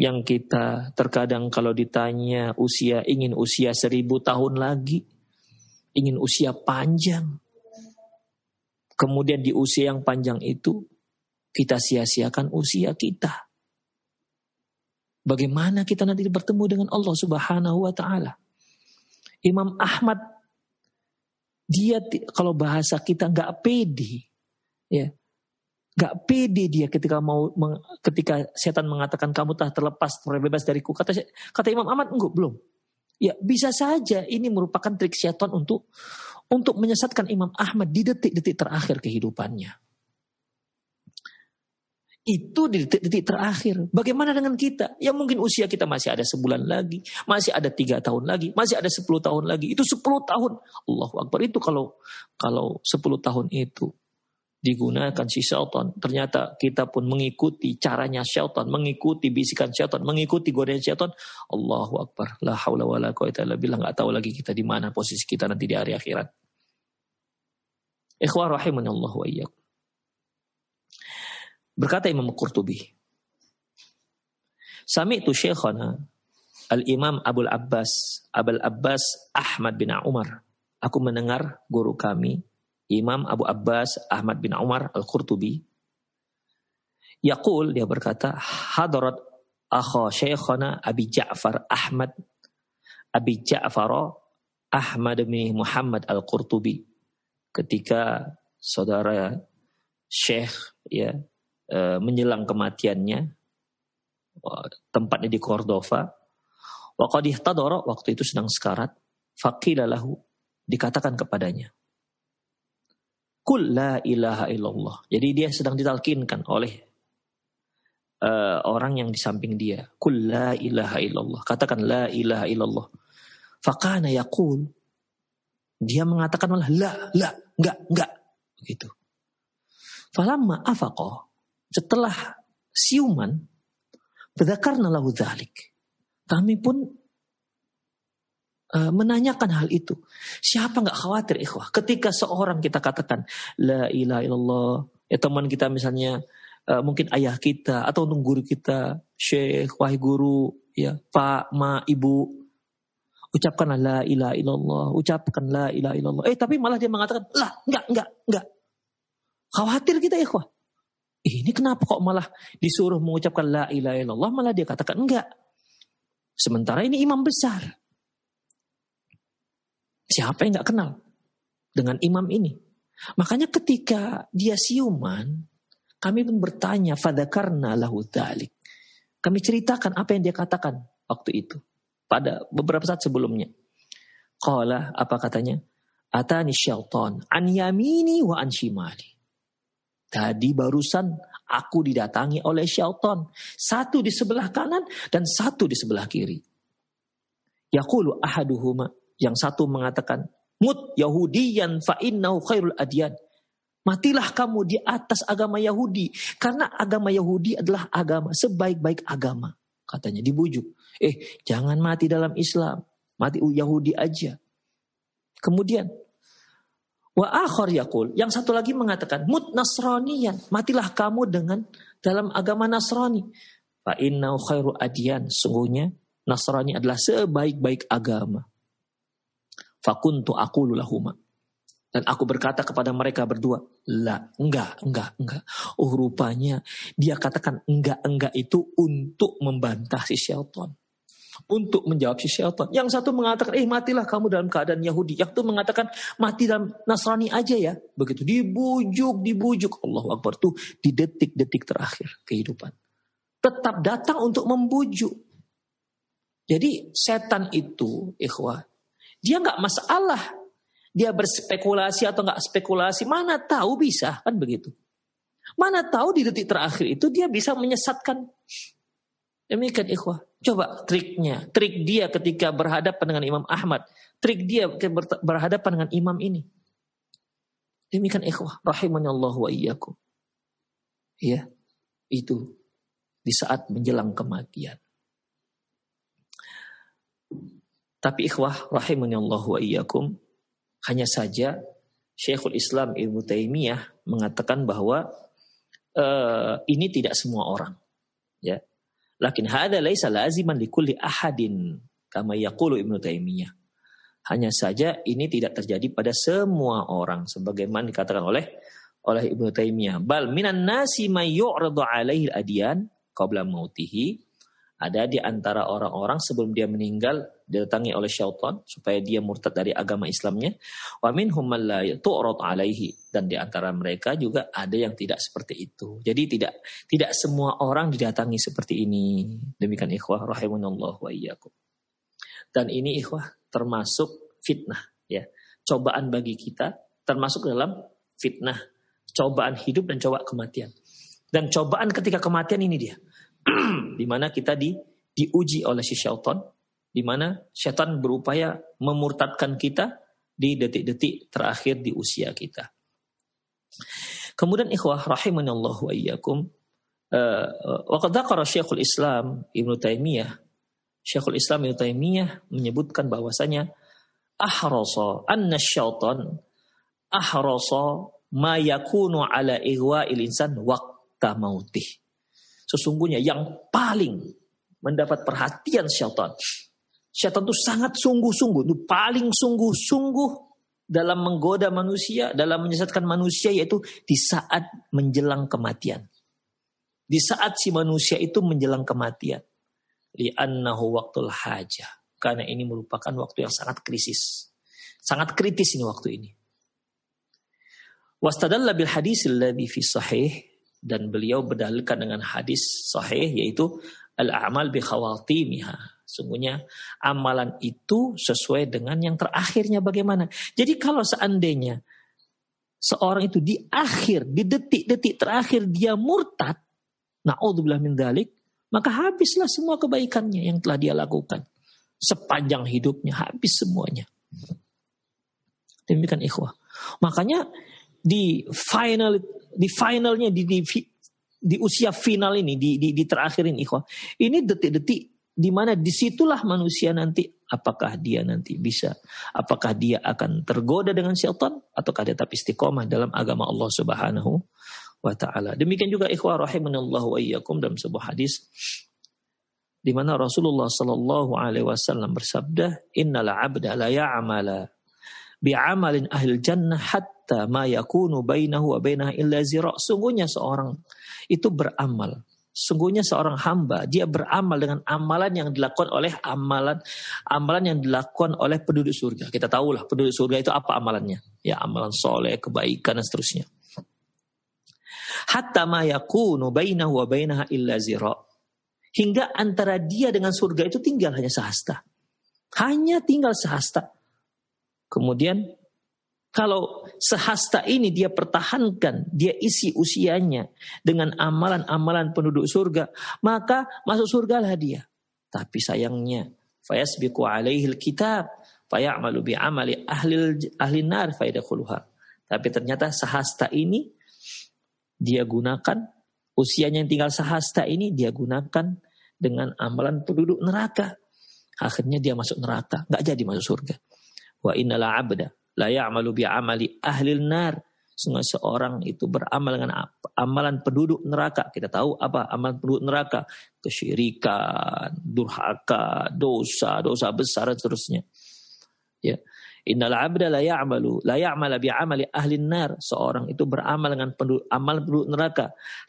Yang kita terkadang kalau ditanya usia ingin usia seribu tahun lagi. Ingin usia panjang. Kemudian di usia yang panjang itu kita sia-siakan usia kita. Bagaimana kita nanti bertemu dengan Allah Subhanahu wa taala? Imam Ahmad dia kalau bahasa kita nggak pede ya Gak pede dia ketika mau ketika setan mengatakan kamu telah terlepas terbebas dariku kata kata Imam Ahmad enggak belum ya bisa saja ini merupakan trik setan untuk untuk menyesatkan Imam Ahmad di detik-detik terakhir kehidupannya itu di titik detik terakhir. Bagaimana dengan kita? Yang mungkin usia kita masih ada sebulan lagi, masih ada tiga tahun lagi, masih ada sepuluh tahun lagi. Itu sepuluh tahun. Allahu Akbar itu kalau kalau sepuluh tahun itu digunakan si syaitan. Ternyata kita pun mengikuti caranya syaitan, mengikuti bisikan syaitan, mengikuti godaan syaitan. Allahu Akbar. La hawla wa la illa billah. Gak tahu lagi kita di mana posisi kita nanti di hari akhirat. Ikhwah Allah wa iyyakum. Berkata Imam Qurtubi, Sami itu syekhana Al-Imam Abul Abbas, Abul Abbas Ahmad bin Umar. Aku mendengar guru kami, Imam Abu Abbas Ahmad bin Umar Al-Qurtubi. Yaqul, dia berkata, Hadarat akha syekhana Abi Ja'far Ahmad, Abi Ja'far Ahmad bin Muhammad Al-Qurtubi. Ketika saudara Syekh ya e, menjelang kematiannya tempatnya di Cordova wa qad waktu itu sedang sekarat faqila dikatakan kepadanya Kul la ilaha illallah. Jadi dia sedang ditalkinkan oleh uh, orang yang di samping dia. Kul la ilaha illallah. Katakan la ilaha illallah. Fakana yakul. Dia mengatakan malah la, la, enggak, enggak. Begitu. Falamma afaqah setelah siuman, berdakarna lahu dhalik. Kami pun uh, menanyakan hal itu. Siapa nggak khawatir ikhwah? Ketika seorang kita katakan, La ilaha illallah, ya teman kita misalnya, uh, mungkin ayah kita, atau untuk guru kita, syekh, wahai guru, ya pak, ma, ibu, ucapkanlah la ilaha illallah, ucapkan la ilaha illallah. Eh tapi malah dia mengatakan, lah enggak, enggak, enggak. Khawatir kita ikhwah ini kenapa kok malah disuruh mengucapkan la ilaha illallah malah dia katakan enggak. Sementara ini imam besar. Siapa yang enggak kenal dengan imam ini? Makanya ketika dia siuman, kami pun bertanya, karena lahu dalik. Kami ceritakan apa yang dia katakan waktu itu. Pada beberapa saat sebelumnya. Qala, apa katanya? Atani syaitan, an yamini wa an shimali. Tadi barusan aku didatangi oleh syaitan. Satu di sebelah kanan dan satu di sebelah kiri. Yaqulu ahaduhuma. Yang satu mengatakan, Mut Yahudiyan fa'innau khairul adiyan. Matilah kamu di atas agama Yahudi. Karena agama Yahudi adalah agama, sebaik-baik agama. Katanya dibujuk. Eh, jangan mati dalam Islam. Mati Yahudi aja. Kemudian Wa akhor yakul. Yang satu lagi mengatakan, mut nasronian. Matilah kamu dengan dalam agama Nasrani. Fa innau khairu adiyan. Sungguhnya Nasrani adalah sebaik-baik agama. Fakuntu aku lulahuma. Dan aku berkata kepada mereka berdua, la, enggak, enggak, enggak. Oh rupanya dia katakan enggak, enggak itu untuk membantah si Shelton untuk menjawab si syaitan. Yang satu mengatakan, eh matilah kamu dalam keadaan Yahudi. Yang satu mengatakan, mati dalam Nasrani aja ya. Begitu dibujuk, dibujuk. Allah Akbar itu di detik-detik terakhir kehidupan. Tetap datang untuk membujuk. Jadi setan itu, ikhwah, dia nggak masalah dia berspekulasi atau nggak spekulasi, mana tahu bisa kan begitu. Mana tahu di detik terakhir itu dia bisa menyesatkan Demikian ikhwah. Coba triknya, trik dia ketika berhadapan dengan Imam Ahmad, trik dia berhadapan dengan imam ini. Demikian ikhwah, Rahimahnya Allah wa iyyakum. Ya, itu di saat menjelang kematian. Tapi ikhwah rahimahnya Allah wa iyyakum, hanya saja Syekhul Islam Ibnu Taimiyah mengatakan bahwa uh, ini tidak semua orang. Ya, Lakin hada laisa laziman kulli ahadin kama yaqulu Ibnu Taimiyah. Hanya saja ini tidak terjadi pada semua orang sebagaimana dikatakan oleh oleh Ibnu Taimiyah. Bal minan nasi may yu'radu alaihi adyan qabla mautihi ada di antara orang-orang sebelum dia meninggal didatangi oleh syaitan supaya dia murtad dari agama Islamnya. Wa minhum alaihi dan di antara mereka juga ada yang tidak seperti itu. Jadi tidak tidak semua orang didatangi seperti ini. Demikian ikhwah rahimunallah wa iyyakum. Dan ini ikhwah termasuk fitnah ya. Cobaan bagi kita termasuk dalam fitnah, cobaan hidup dan cobaan kematian. Dan cobaan ketika kematian ini dia. di mana kita di diuji oleh si syaitan, di mana syaitan berupaya memurtadkan kita di detik-detik terakhir di usia kita. Kemudian ikhwah rahimanallah wa iyyakum eh, wa qad dzakara Syekhul Islam Ibnu Taimiyah Syekhul Islam Ibnu Taimiyah menyebutkan bahwasanya ahrasa anna syaitan ahrasa ma yakunu ala ihwa'il insan waqta mautih. Sesungguhnya yang paling mendapat perhatian syaitan. Syaitan itu sangat sungguh-sungguh, itu paling sungguh-sungguh dalam menggoda manusia, dalam menyesatkan manusia yaitu di saat menjelang kematian. Di saat si manusia itu menjelang kematian. Li'annahu waktul haja Karena ini merupakan waktu yang sangat krisis. Sangat kritis ini waktu ini. Wastadalla bil hadis alladhi fi sahih dan beliau berdalilkan dengan hadis sahih yaitu al-amal bi khawatimiha. Sungguhnya amalan itu sesuai dengan yang terakhirnya bagaimana. Jadi kalau seandainya seorang itu di akhir, di detik-detik terakhir dia murtad, naudzubillah min dalik, maka habislah semua kebaikannya yang telah dia lakukan. Sepanjang hidupnya habis semuanya. Demikian ikhwah. Makanya di final di finalnya di di, di usia final ini di di, di terakhir ini ikhwan. Ini detik-detik di mana disitulah manusia nanti apakah dia nanti bisa apakah dia akan tergoda dengan syaitan ataukah dia tetap istiqomah dalam agama Allah Subhanahu wa taala. Demikian juga ikhwah rahimanallahu wa iyyakum dalam sebuah hadis di mana Rasulullah sallallahu alaihi wasallam bersabda, "Innal 'abda la ya'mala bi'amalin ahli jannah hatta hatta ma yakunu bainahu wa bainaha illa zira. Sungguhnya seorang itu beramal. Sungguhnya seorang hamba dia beramal dengan amalan yang dilakukan oleh amalan amalan yang dilakukan oleh penduduk surga. Kita tahulah penduduk surga itu apa amalannya. Ya amalan soleh, kebaikan dan seterusnya. Hatta ma yakunu bainahu wa bainaha illa zira. Hingga antara dia dengan surga itu tinggal hanya sehasta. Hanya tinggal sehasta. Kemudian kalau sehasta ini dia pertahankan, dia isi usianya dengan amalan-amalan penduduk surga, maka masuk surga lah dia. Tapi sayangnya, fayasbiqu alaihil kitab, fayamalu bi amali ahli ahli nar faydakhuluha. Tapi ternyata sehasta ini dia gunakan usianya yang tinggal sehasta ini dia gunakan dengan amalan penduduk neraka. Akhirnya dia masuk neraka, nggak jadi masuk surga. Wa innala abda la ya'malu bi amali ahli nar. Sungguh seorang itu beramal dengan amalan penduduk neraka. Kita tahu apa amalan penduduk neraka? Kesyirikan, durhaka, dosa, dosa besar dan seterusnya. Ya. Innal abda la ya'malu la ya'mala bi amali ahli nar. Seorang itu beramal dengan penduduk, amal penduduk neraka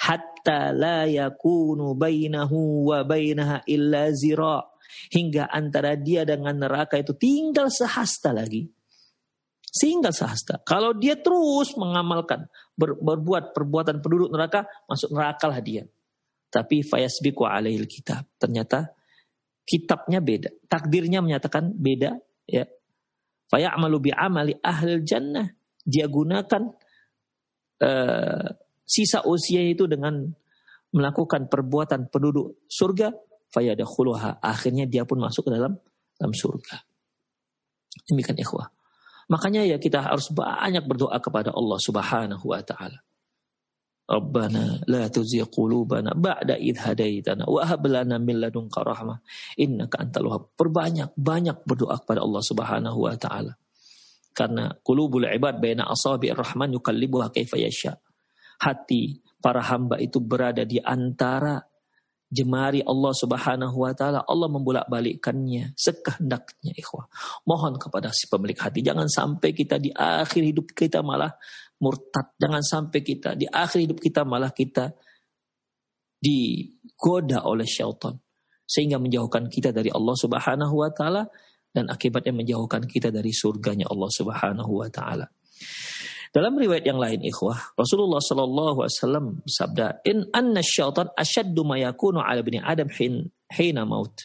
hatta la yakunu bainahu wa bainaha illa zira. Hingga antara dia dengan neraka itu tinggal sehasta lagi sehingga sahasta. Kalau dia terus mengamalkan, ber, berbuat perbuatan penduduk neraka, masuk neraka lah dia. Tapi fayasbiku alaihil kitab. Ternyata kitabnya beda. Takdirnya menyatakan beda. Ya. Faya'malu amali ahlil jannah. Dia gunakan uh, sisa usia itu dengan melakukan perbuatan penduduk surga. Fayadakhuluha. Akhirnya dia pun masuk ke dalam, dalam surga. Demikian ikhwah. Makanya ya kita harus banyak berdoa kepada Allah Subhanahu wa taala. Rabbana la tuzigh qulubana ba'da id hadaitana wa hab lana min ladunka rahmah innaka antal wahhab. Perbanyak banyak berdoa kepada Allah Subhanahu wa taala. Karena qulubul ibad baina ar rahman yukallibuha kaifa yasha. Hati para hamba itu berada di antara jemari Allah Subhanahu wa taala Allah membolak-balikkannya sekehendaknya ikhwah. Mohon kepada si pemilik hati jangan sampai kita di akhir hidup kita malah murtad. Jangan sampai kita di akhir hidup kita malah kita digoda oleh syaitan sehingga menjauhkan kita dari Allah Subhanahu wa taala dan akibatnya menjauhkan kita dari surganya Allah Subhanahu wa taala. Dalam riwayat yang lain ikhwah, Rasulullah sallallahu alaihi wasallam sabda, "In anna syaitan asyaddu ma yakunu 'ala bani Adam hin, hina maut."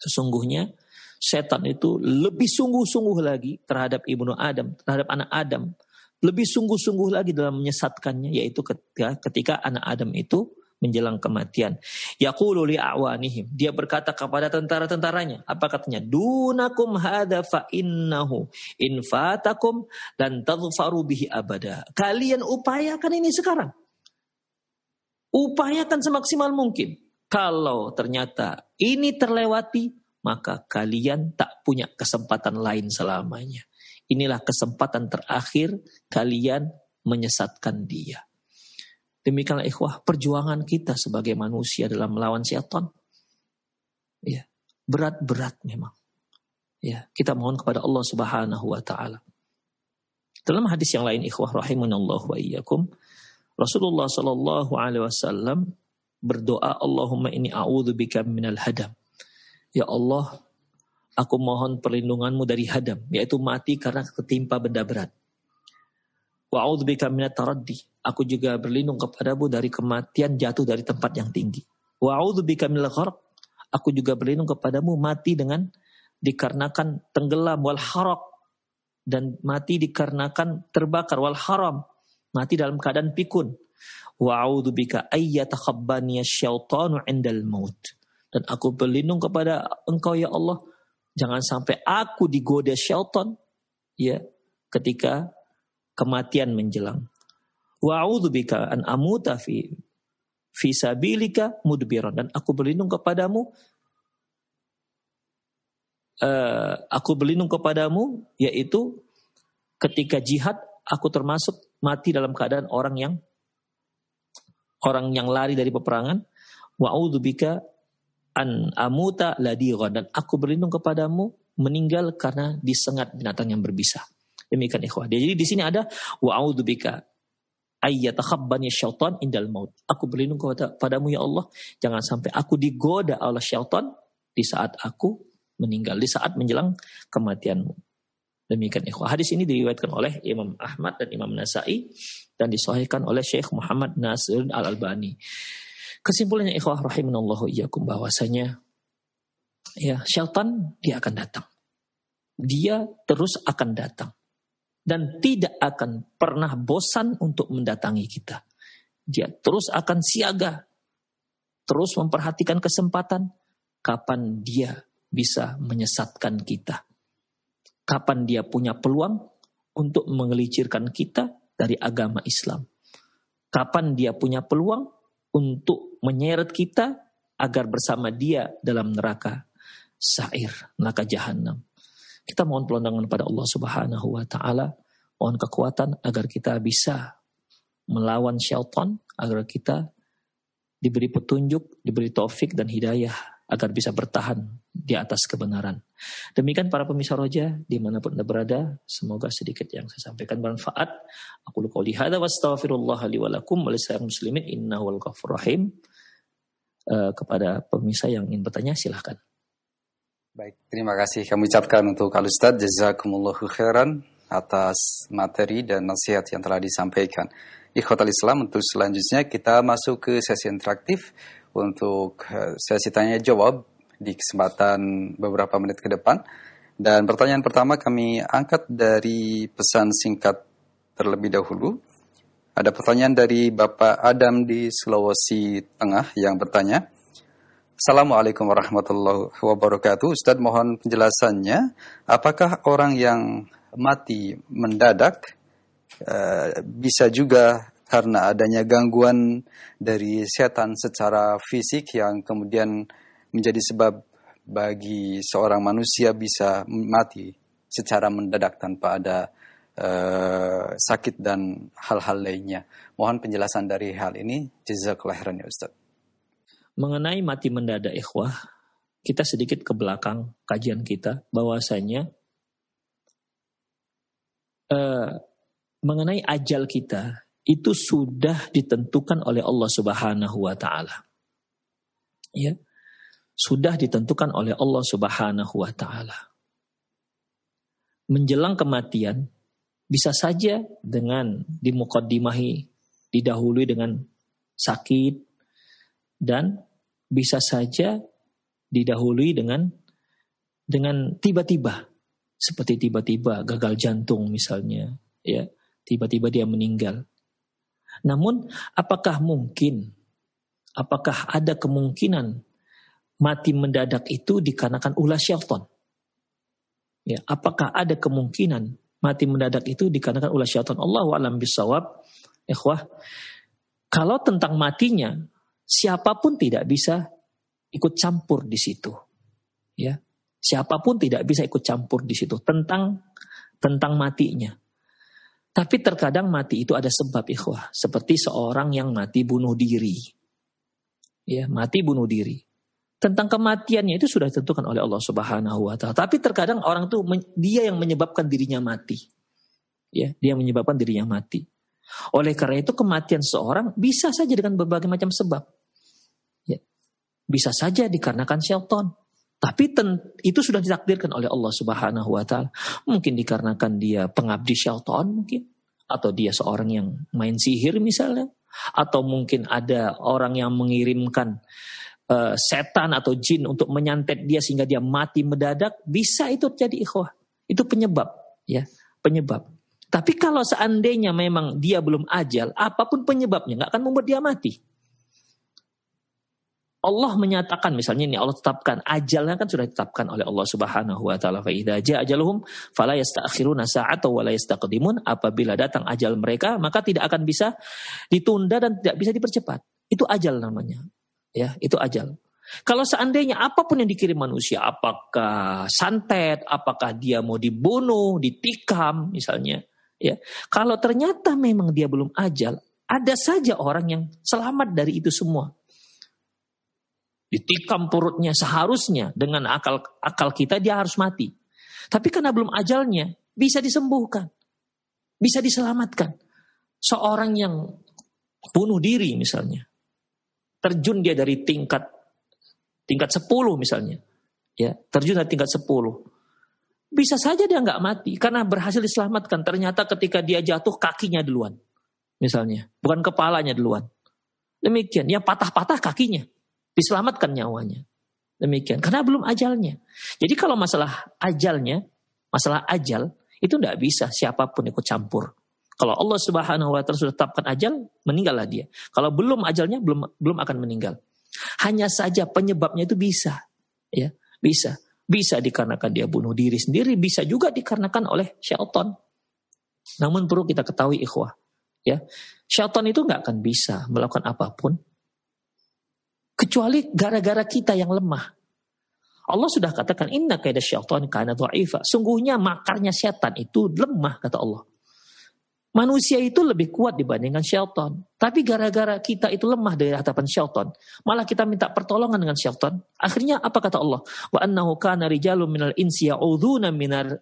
Sesungguhnya setan itu lebih sungguh-sungguh lagi terhadap ibnu Adam, terhadap anak Adam, lebih sungguh-sungguh lagi dalam menyesatkannya yaitu ketika ketika anak Adam itu menjelang kematian. Yaqulu awanihim. Dia berkata kepada tentara-tentaranya, apa katanya? Dunakum hadza fa innahu in fatakum lan tadhfaru bihi abada. Kalian upayakan ini sekarang. Upayakan semaksimal mungkin. Kalau ternyata ini terlewati, maka kalian tak punya kesempatan lain selamanya. Inilah kesempatan terakhir kalian menyesatkan dia. Demikianlah ikhwah perjuangan kita sebagai manusia dalam melawan setan. Ya, berat-berat memang. Ya, kita mohon kepada Allah Subhanahu wa taala. Dalam hadis yang lain ikhwah rahimunallah wa iyyakum, Rasulullah sallallahu alaihi wasallam berdoa Allahumma ini a'udzubika minal hadam. Ya Allah, aku mohon perlindunganmu dari hadam, yaitu mati karena ketimpa benda berat. Wa a'udzubika minat taraddi Aku juga berlindung kepadamu dari kematian jatuh dari tempat yang tinggi. Wa'udzubika Aku juga berlindung kepadamu mati dengan dikarenakan tenggelam wal harok dan mati dikarenakan terbakar wal haram mati dalam keadaan pikun syaitanu indal maut dan aku berlindung kepada engkau ya Allah jangan sampai aku digoda syaitan ya ketika kematian menjelang Wa a'udzubika an amuta fi fi sabilika mudbiran dan aku berlindung kepadamu uh, aku berlindung kepadamu yaitu ketika jihad aku termasuk mati dalam keadaan orang yang orang yang lari dari peperangan wa a'udzubika an amuta ladighan dan aku berlindung kepadamu meninggal karena disengat binatang yang berbisa demikian ikhwah jadi di sini ada wa a'udzubika ayyatakhabbani syaitan indal maut. Aku berlindung kepada padamu ya Allah, jangan sampai aku digoda oleh syaitan di saat aku meninggal, di saat menjelang kematianmu. Demikian ikhwah. Hadis ini diriwayatkan oleh Imam Ahmad dan Imam Nasai dan disahihkan oleh Syekh Muhammad Nasir Al-Albani. Kesimpulannya ikhwah rahimanallahu iyyakum bahwasanya ya syaitan dia akan datang. Dia terus akan datang dan tidak akan pernah bosan untuk mendatangi kita. Dia terus akan siaga, terus memperhatikan kesempatan kapan dia bisa menyesatkan kita. Kapan dia punya peluang untuk mengelicirkan kita dari agama Islam. Kapan dia punya peluang untuk menyeret kita agar bersama dia dalam neraka sair, neraka jahanam. Kita mohon pelondongan pada Allah Subhanahu wa taala, mohon kekuatan agar kita bisa melawan syaitan, agar kita diberi petunjuk, diberi taufik dan hidayah agar bisa bertahan di atas kebenaran. Demikian para pemirsa roja dimanapun anda berada, semoga sedikit yang saya sampaikan bermanfaat. Aku lupa lihat wa astaghfirullah li walakum muslimin innahu al rahim. Eh, kepada pemirsa yang ingin bertanya silahkan. Baik, terima kasih kami ucapkan untuk Al Ustaz Jazakumullahu khairan atas materi dan nasihat yang telah disampaikan. Ikhwatal Islam untuk selanjutnya kita masuk ke sesi interaktif untuk eh, sesi tanya jawab di kesempatan beberapa menit ke depan. Dan pertanyaan pertama kami angkat dari pesan singkat terlebih dahulu. Ada pertanyaan dari Bapak Adam di Sulawesi Tengah yang bertanya, Assalamualaikum warahmatullahi wabarakatuh. Ustadz mohon penjelasannya, apakah orang yang mati mendadak uh, bisa juga karena adanya gangguan dari setan secara fisik yang kemudian menjadi sebab bagi seorang manusia bisa mati secara mendadak tanpa ada uh, sakit dan hal-hal lainnya. Mohon penjelasan dari hal ini. Jazakallah khairan ya Ustadz mengenai mati mendadak ikhwah, kita sedikit ke belakang kajian kita bahwasanya eh, mengenai ajal kita itu sudah ditentukan oleh Allah Subhanahu wa taala. Ya. Sudah ditentukan oleh Allah Subhanahu wa taala. Menjelang kematian bisa saja dengan dimukaddimahi didahului dengan sakit dan bisa saja didahului dengan dengan tiba-tiba seperti tiba-tiba gagal jantung misalnya ya tiba-tiba dia meninggal namun apakah mungkin apakah ada kemungkinan mati mendadak itu dikarenakan ulah syaitan ya apakah ada kemungkinan mati mendadak itu dikarenakan ulah syaitan Allah alam bisawab ikhwah kalau tentang matinya siapapun tidak bisa ikut campur di situ. Ya. Siapapun tidak bisa ikut campur di situ tentang tentang matinya. Tapi terkadang mati itu ada sebab ikhwah, seperti seorang yang mati bunuh diri. Ya, mati bunuh diri. Tentang kematiannya itu sudah ditentukan oleh Allah Subhanahu wa taala. Tapi terkadang orang itu dia yang menyebabkan dirinya mati. Ya, dia yang menyebabkan dirinya mati. Oleh karena itu kematian seorang bisa saja dengan berbagai macam sebab bisa saja dikarenakan syaitan. Tapi ten, itu sudah ditakdirkan oleh Allah Subhanahu wa taala. Mungkin dikarenakan dia pengabdi syaitan mungkin atau dia seorang yang main sihir misalnya atau mungkin ada orang yang mengirimkan uh, setan atau jin untuk menyantet dia sehingga dia mati mendadak bisa itu terjadi, ikhwah. Itu penyebab ya, penyebab. Tapi kalau seandainya memang dia belum ajal, apapun penyebabnya nggak akan membuat dia mati. Allah menyatakan misalnya ini Allah tetapkan ajalnya kan sudah ditetapkan oleh Allah Subhanahu wa taala fa idza jaa ajaluhum fala yasta'khiruna sa'ata wa la yastaqdimun apabila datang ajal mereka maka tidak akan bisa ditunda dan tidak bisa dipercepat itu ajal namanya ya itu ajal kalau seandainya apapun yang dikirim manusia apakah santet apakah dia mau dibunuh ditikam misalnya ya kalau ternyata memang dia belum ajal ada saja orang yang selamat dari itu semua ditikam perutnya seharusnya dengan akal akal kita dia harus mati. Tapi karena belum ajalnya bisa disembuhkan. Bisa diselamatkan. Seorang yang bunuh diri misalnya. Terjun dia dari tingkat tingkat 10 misalnya. Ya, terjun dari tingkat 10. Bisa saja dia nggak mati karena berhasil diselamatkan. Ternyata ketika dia jatuh kakinya duluan. Misalnya, bukan kepalanya duluan. Demikian, ya patah-patah kakinya. Diselamatkan nyawanya. Demikian. Karena belum ajalnya. Jadi kalau masalah ajalnya, masalah ajal, itu tidak bisa siapapun ikut campur. Kalau Allah Subhanahu wa taala sudah tetapkan ajal, meninggallah dia. Kalau belum ajalnya belum belum akan meninggal. Hanya saja penyebabnya itu bisa ya, bisa. Bisa dikarenakan dia bunuh diri sendiri, bisa juga dikarenakan oleh syaitan. Namun perlu kita ketahui ikhwah, ya. Syaitan itu nggak akan bisa melakukan apapun Kecuali gara-gara kita yang lemah. Allah sudah katakan inna kaidah syaitan karena dha'ifa. Sungguhnya makarnya setan itu lemah kata Allah. Manusia itu lebih kuat dibandingkan syaitan. Tapi gara-gara kita itu lemah dari hadapan syaitan, malah kita minta pertolongan dengan syaitan. Akhirnya apa kata Allah? Wa annahu kana rijalun minal insi ya'udzuuna minar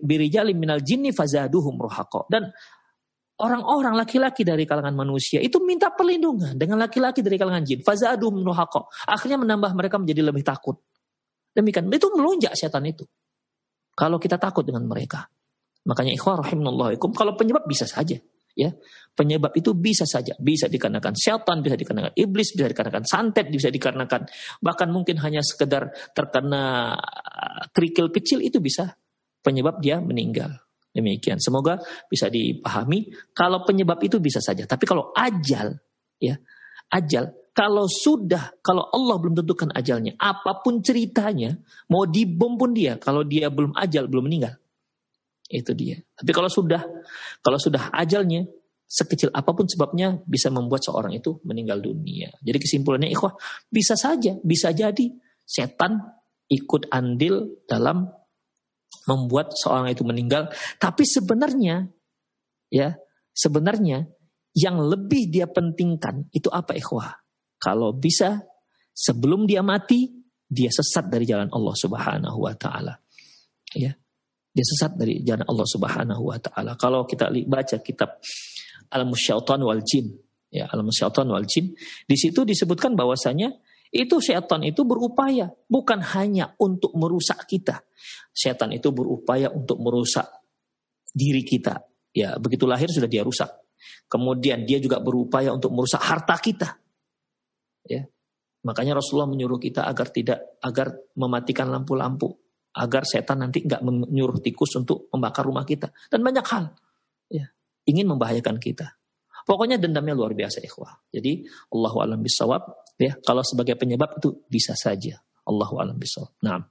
birijalin minal jinni fazaduhum rohakoh Dan orang-orang laki-laki dari kalangan manusia itu minta perlindungan dengan laki-laki dari kalangan jin. Fazadum nuhaqa. Akhirnya menambah mereka menjadi lebih takut. Demikian itu melonjak setan itu. Kalau kita takut dengan mereka. Makanya ikhwah rahimahullahikum kalau penyebab bisa saja ya. Penyebab itu bisa saja, bisa dikarenakan setan, bisa dikarenakan iblis, bisa dikarenakan santet, bisa dikarenakan bahkan mungkin hanya sekedar terkena uh, kerikil kecil itu bisa penyebab dia meninggal. Demikian. Semoga bisa dipahami. Kalau penyebab itu bisa saja. Tapi kalau ajal, ya ajal. Kalau sudah, kalau Allah belum tentukan ajalnya, apapun ceritanya, mau dibom pun dia, kalau dia belum ajal, belum meninggal. Itu dia. Tapi kalau sudah, kalau sudah ajalnya, sekecil apapun sebabnya bisa membuat seorang itu meninggal dunia. Jadi kesimpulannya ikhwah, bisa saja, bisa jadi setan ikut andil dalam membuat seorang itu meninggal. Tapi sebenarnya, ya sebenarnya yang lebih dia pentingkan itu apa ikhwah? Kalau bisa sebelum dia mati dia sesat dari jalan Allah Subhanahu wa taala. Ya. Dia sesat dari jalan Allah Subhanahu wa taala. Kalau kita baca kitab Al-Musyaitan wal Jin, ya Al-Musyaitan wal Jin, di situ disebutkan bahwasanya itu syaitan itu berupaya bukan hanya untuk merusak kita, setan itu berupaya untuk merusak diri kita. Ya, begitu lahir sudah dia rusak. Kemudian dia juga berupaya untuk merusak harta kita. Ya. Makanya Rasulullah menyuruh kita agar tidak agar mematikan lampu-lampu agar setan nanti nggak menyuruh tikus untuk membakar rumah kita dan banyak hal ya ingin membahayakan kita. Pokoknya dendamnya luar biasa ikhwah. Jadi Allahu alam bisawab ya kalau sebagai penyebab itu bisa saja. Allahu alam bisawab. Nah.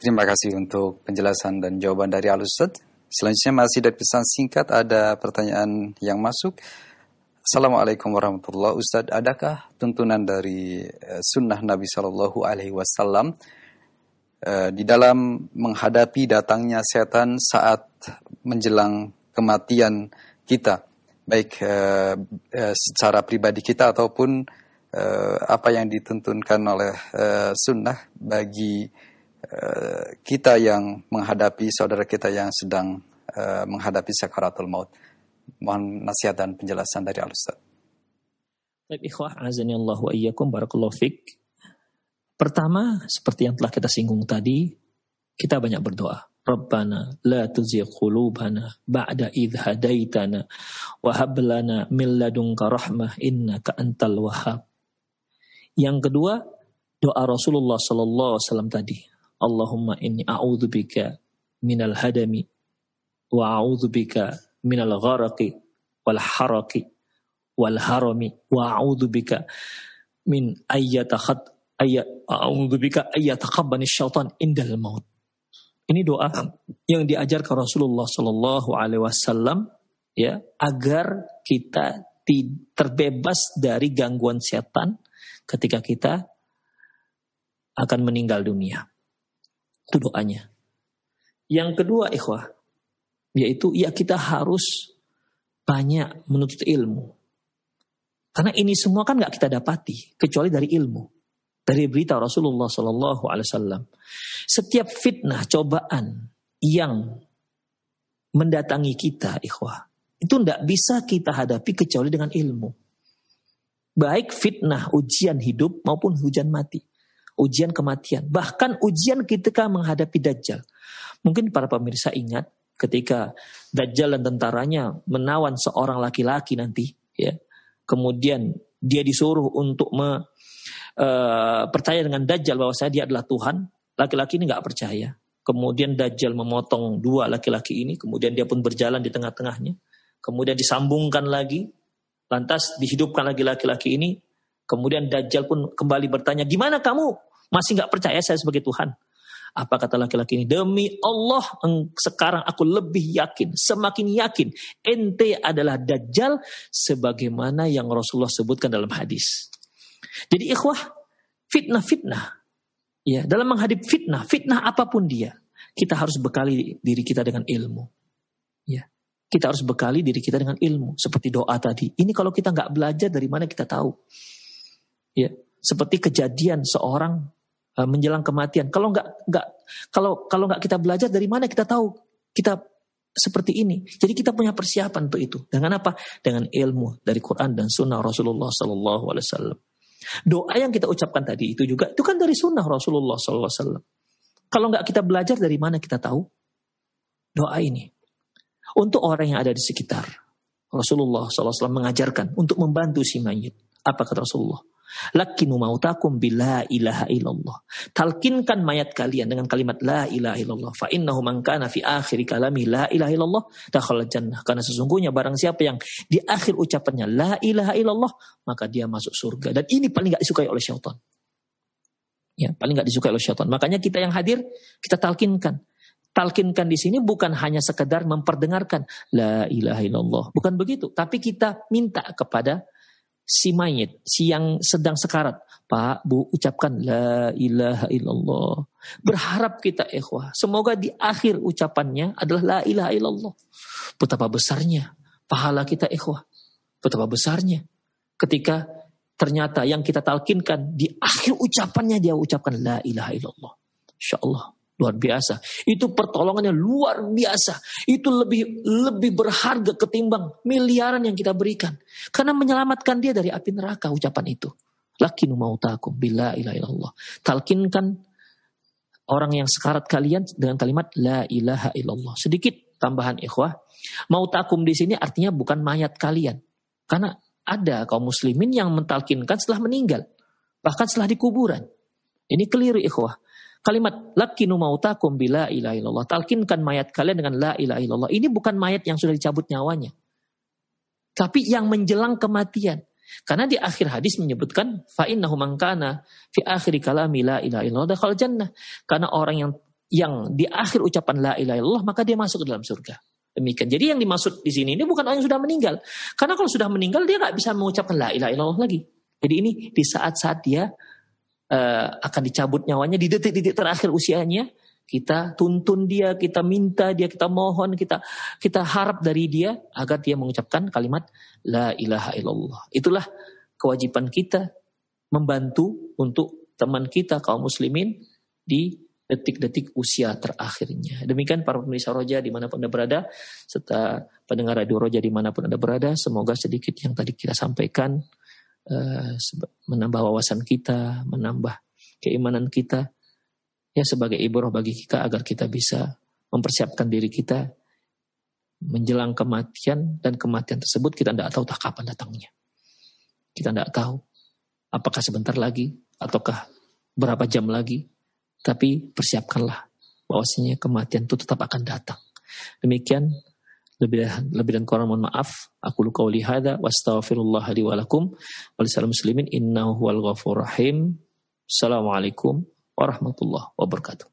Terima kasih untuk penjelasan dan jawaban dari al Selanjutnya masih dari pesan singkat ada pertanyaan yang masuk. Assalamualaikum warahmatullahi Ustaz, adakah tuntunan dari eh, sunnah Nabi Shallallahu Alaihi Wasallam eh, di dalam menghadapi datangnya setan saat menjelang kematian kita, baik eh, secara pribadi kita ataupun apa yang dituntunkan oleh sunnah bagi Eh, kita yang menghadapi saudara kita yang sedang uh, menghadapi sakaratul maut. Mohon nasihat dan penjelasan dari Al-Ustaz. Baik ikhwah, azanillahu ayyakum, barakallahu fiqh. Pertama, seperti yang telah kita singgung tadi, kita banyak berdoa. Rabbana la tuzigh qulubana ba'da idh hadaitana wa hab lana min ladunka rahmah innaka antal wahhab. Yang kedua, doa Rasulullah sallallahu alaihi wasallam tadi. Allahumma inni a'udzubika minal hadami wa a'udzubika minal gharaqi wal haraqi wal harami wa a'udzubika min ayyatakhat ayat a'udzubika ayyatakhabbani syaitan indal maut. Ini doa yang ke Rasulullah Shallallahu alaihi wasallam ya agar kita terbebas dari gangguan setan ketika kita akan meninggal dunia. Itu doanya. Yang kedua ikhwah, yaitu ya kita harus banyak menuntut ilmu. Karena ini semua kan nggak kita dapati kecuali dari ilmu, dari berita Rasulullah SAW. Alaihi Wasallam. Setiap fitnah, cobaan yang mendatangi kita, ikhwah, itu tidak bisa kita hadapi kecuali dengan ilmu. Baik fitnah ujian hidup maupun hujan mati ujian kematian, bahkan ujian ketika menghadapi Dajjal. Mungkin para pemirsa ingat ketika Dajjal dan tentaranya menawan seorang laki-laki nanti, ya. Kemudian dia disuruh untuk me, e, percaya dengan Dajjal bahwa saya dia adalah Tuhan. Laki-laki ini nggak percaya. Kemudian Dajjal memotong dua laki-laki ini, kemudian dia pun berjalan di tengah-tengahnya. Kemudian disambungkan lagi, lantas dihidupkan lagi laki-laki ini. Kemudian Dajjal pun kembali bertanya, gimana kamu masih nggak percaya saya sebagai Tuhan. Apa kata laki-laki ini? Demi Allah, sekarang aku lebih yakin, semakin yakin ente adalah dajjal sebagaimana yang Rasulullah sebutkan dalam hadis. Jadi ikhwah, fitnah-fitnah. Ya, dalam menghadapi fitnah, fitnah apapun dia, kita harus bekali diri kita dengan ilmu. Ya, kita harus bekali diri kita dengan ilmu seperti doa tadi. Ini kalau kita nggak belajar dari mana kita tahu? Ya, seperti kejadian seorang Eh, menjelang kematian. Kalau nggak nggak kalau kalau nggak kita belajar dari mana kita tahu kita seperti ini. Jadi kita punya persiapan untuk itu. Dengan apa? Dengan ilmu dari Quran dan Sunnah Rasulullah Sallallahu Alaihi Wasallam. Doa yang kita ucapkan tadi itu juga itu kan dari Sunnah Rasulullah Sallallahu Alaihi Wasallam. Kalau nggak kita belajar dari mana kita tahu doa ini untuk orang yang ada di sekitar Rasulullah Sallallahu Alaihi Wasallam mengajarkan untuk membantu si mayit. Apa kata Rasulullah? Lakinu mautakum bila ilaha illallah. Talkinkan mayat kalian dengan kalimat la ilaha illallah. Fa innahu man kana fi akhir kalami la ilaha illallah dakhala jannah. Karena sesungguhnya barang siapa yang di akhir ucapannya la ilaha illallah maka dia masuk surga. Dan ini paling gak disukai oleh syaitan. Ya, paling gak disukai oleh syaitan. Makanya kita yang hadir kita talkinkan. Talkinkan di sini bukan hanya sekedar memperdengarkan la ilaha illallah. Bukan begitu, tapi kita minta kepada si mayit, si yang sedang sekarat. Pak, Bu, ucapkan la ilaha illallah. Berharap kita ikhwah, semoga di akhir ucapannya adalah la ilaha illallah. Betapa besarnya pahala kita ikhwah. Betapa besarnya ketika ternyata yang kita talkinkan di akhir ucapannya dia ucapkan la ilaha illallah. InsyaAllah. Luar biasa. Itu pertolongannya luar biasa. Itu lebih lebih berharga ketimbang miliaran yang kita berikan. Karena menyelamatkan dia dari api neraka ucapan itu. Lakinu mautakum bila ilaha illallah. Talkinkan orang yang sekarat kalian dengan kalimat la ilaha illallah. Sedikit tambahan ikhwah. Mautakum di sini artinya bukan mayat kalian. Karena ada kaum muslimin yang mentalkinkan setelah meninggal. Bahkan setelah dikuburan Ini keliru ikhwah Kalimat lakinu mautakum bila ilaha illallah. Talkinkan mayat kalian dengan la ilaha illallah. Ini bukan mayat yang sudah dicabut nyawanya. Tapi yang menjelang kematian. Karena di akhir hadis menyebutkan fa innahu man fi akhir kalami la ilaha illallah dakhal jannah. Karena orang yang yang di akhir ucapan la ilaha illallah maka dia masuk ke dalam surga. Demikian. Jadi yang dimaksud di sini ini bukan orang yang sudah meninggal. Karena kalau sudah meninggal dia nggak bisa mengucapkan la ilaha illallah lagi. Jadi ini di saat-saat dia Eh, akan dicabut nyawanya di detik-detik terakhir usianya, kita tuntun dia, kita minta dia, kita mohon, kita kita harap dari dia agar dia mengucapkan kalimat la ilaha illallah. Itulah kewajiban kita membantu untuk teman kita kaum muslimin di detik-detik usia terakhirnya. Demikian para pemirsa Roja dimanapun Anda berada, serta pendengar Radio Roja dimanapun Anda berada, semoga sedikit yang tadi kita sampaikan Eh, menambah wawasan kita, menambah keimanan kita ya sebagai roh bagi kita agar kita bisa mempersiapkan diri kita menjelang kematian dan kematian tersebut kita tidak tahu tak kapan datangnya. Kita tidak tahu apakah sebentar lagi ataukah berapa jam lagi, tapi persiapkanlah bahwasanya kematian itu tetap akan datang. Demikian lebih lebih dan kurang mohon maaf. Aku luka qauli hadza wastaghfirullah li wa lakum wa muslimin innahu huwal ghafur rahim. Assalamualaikum warahmatullahi wabarakatuh.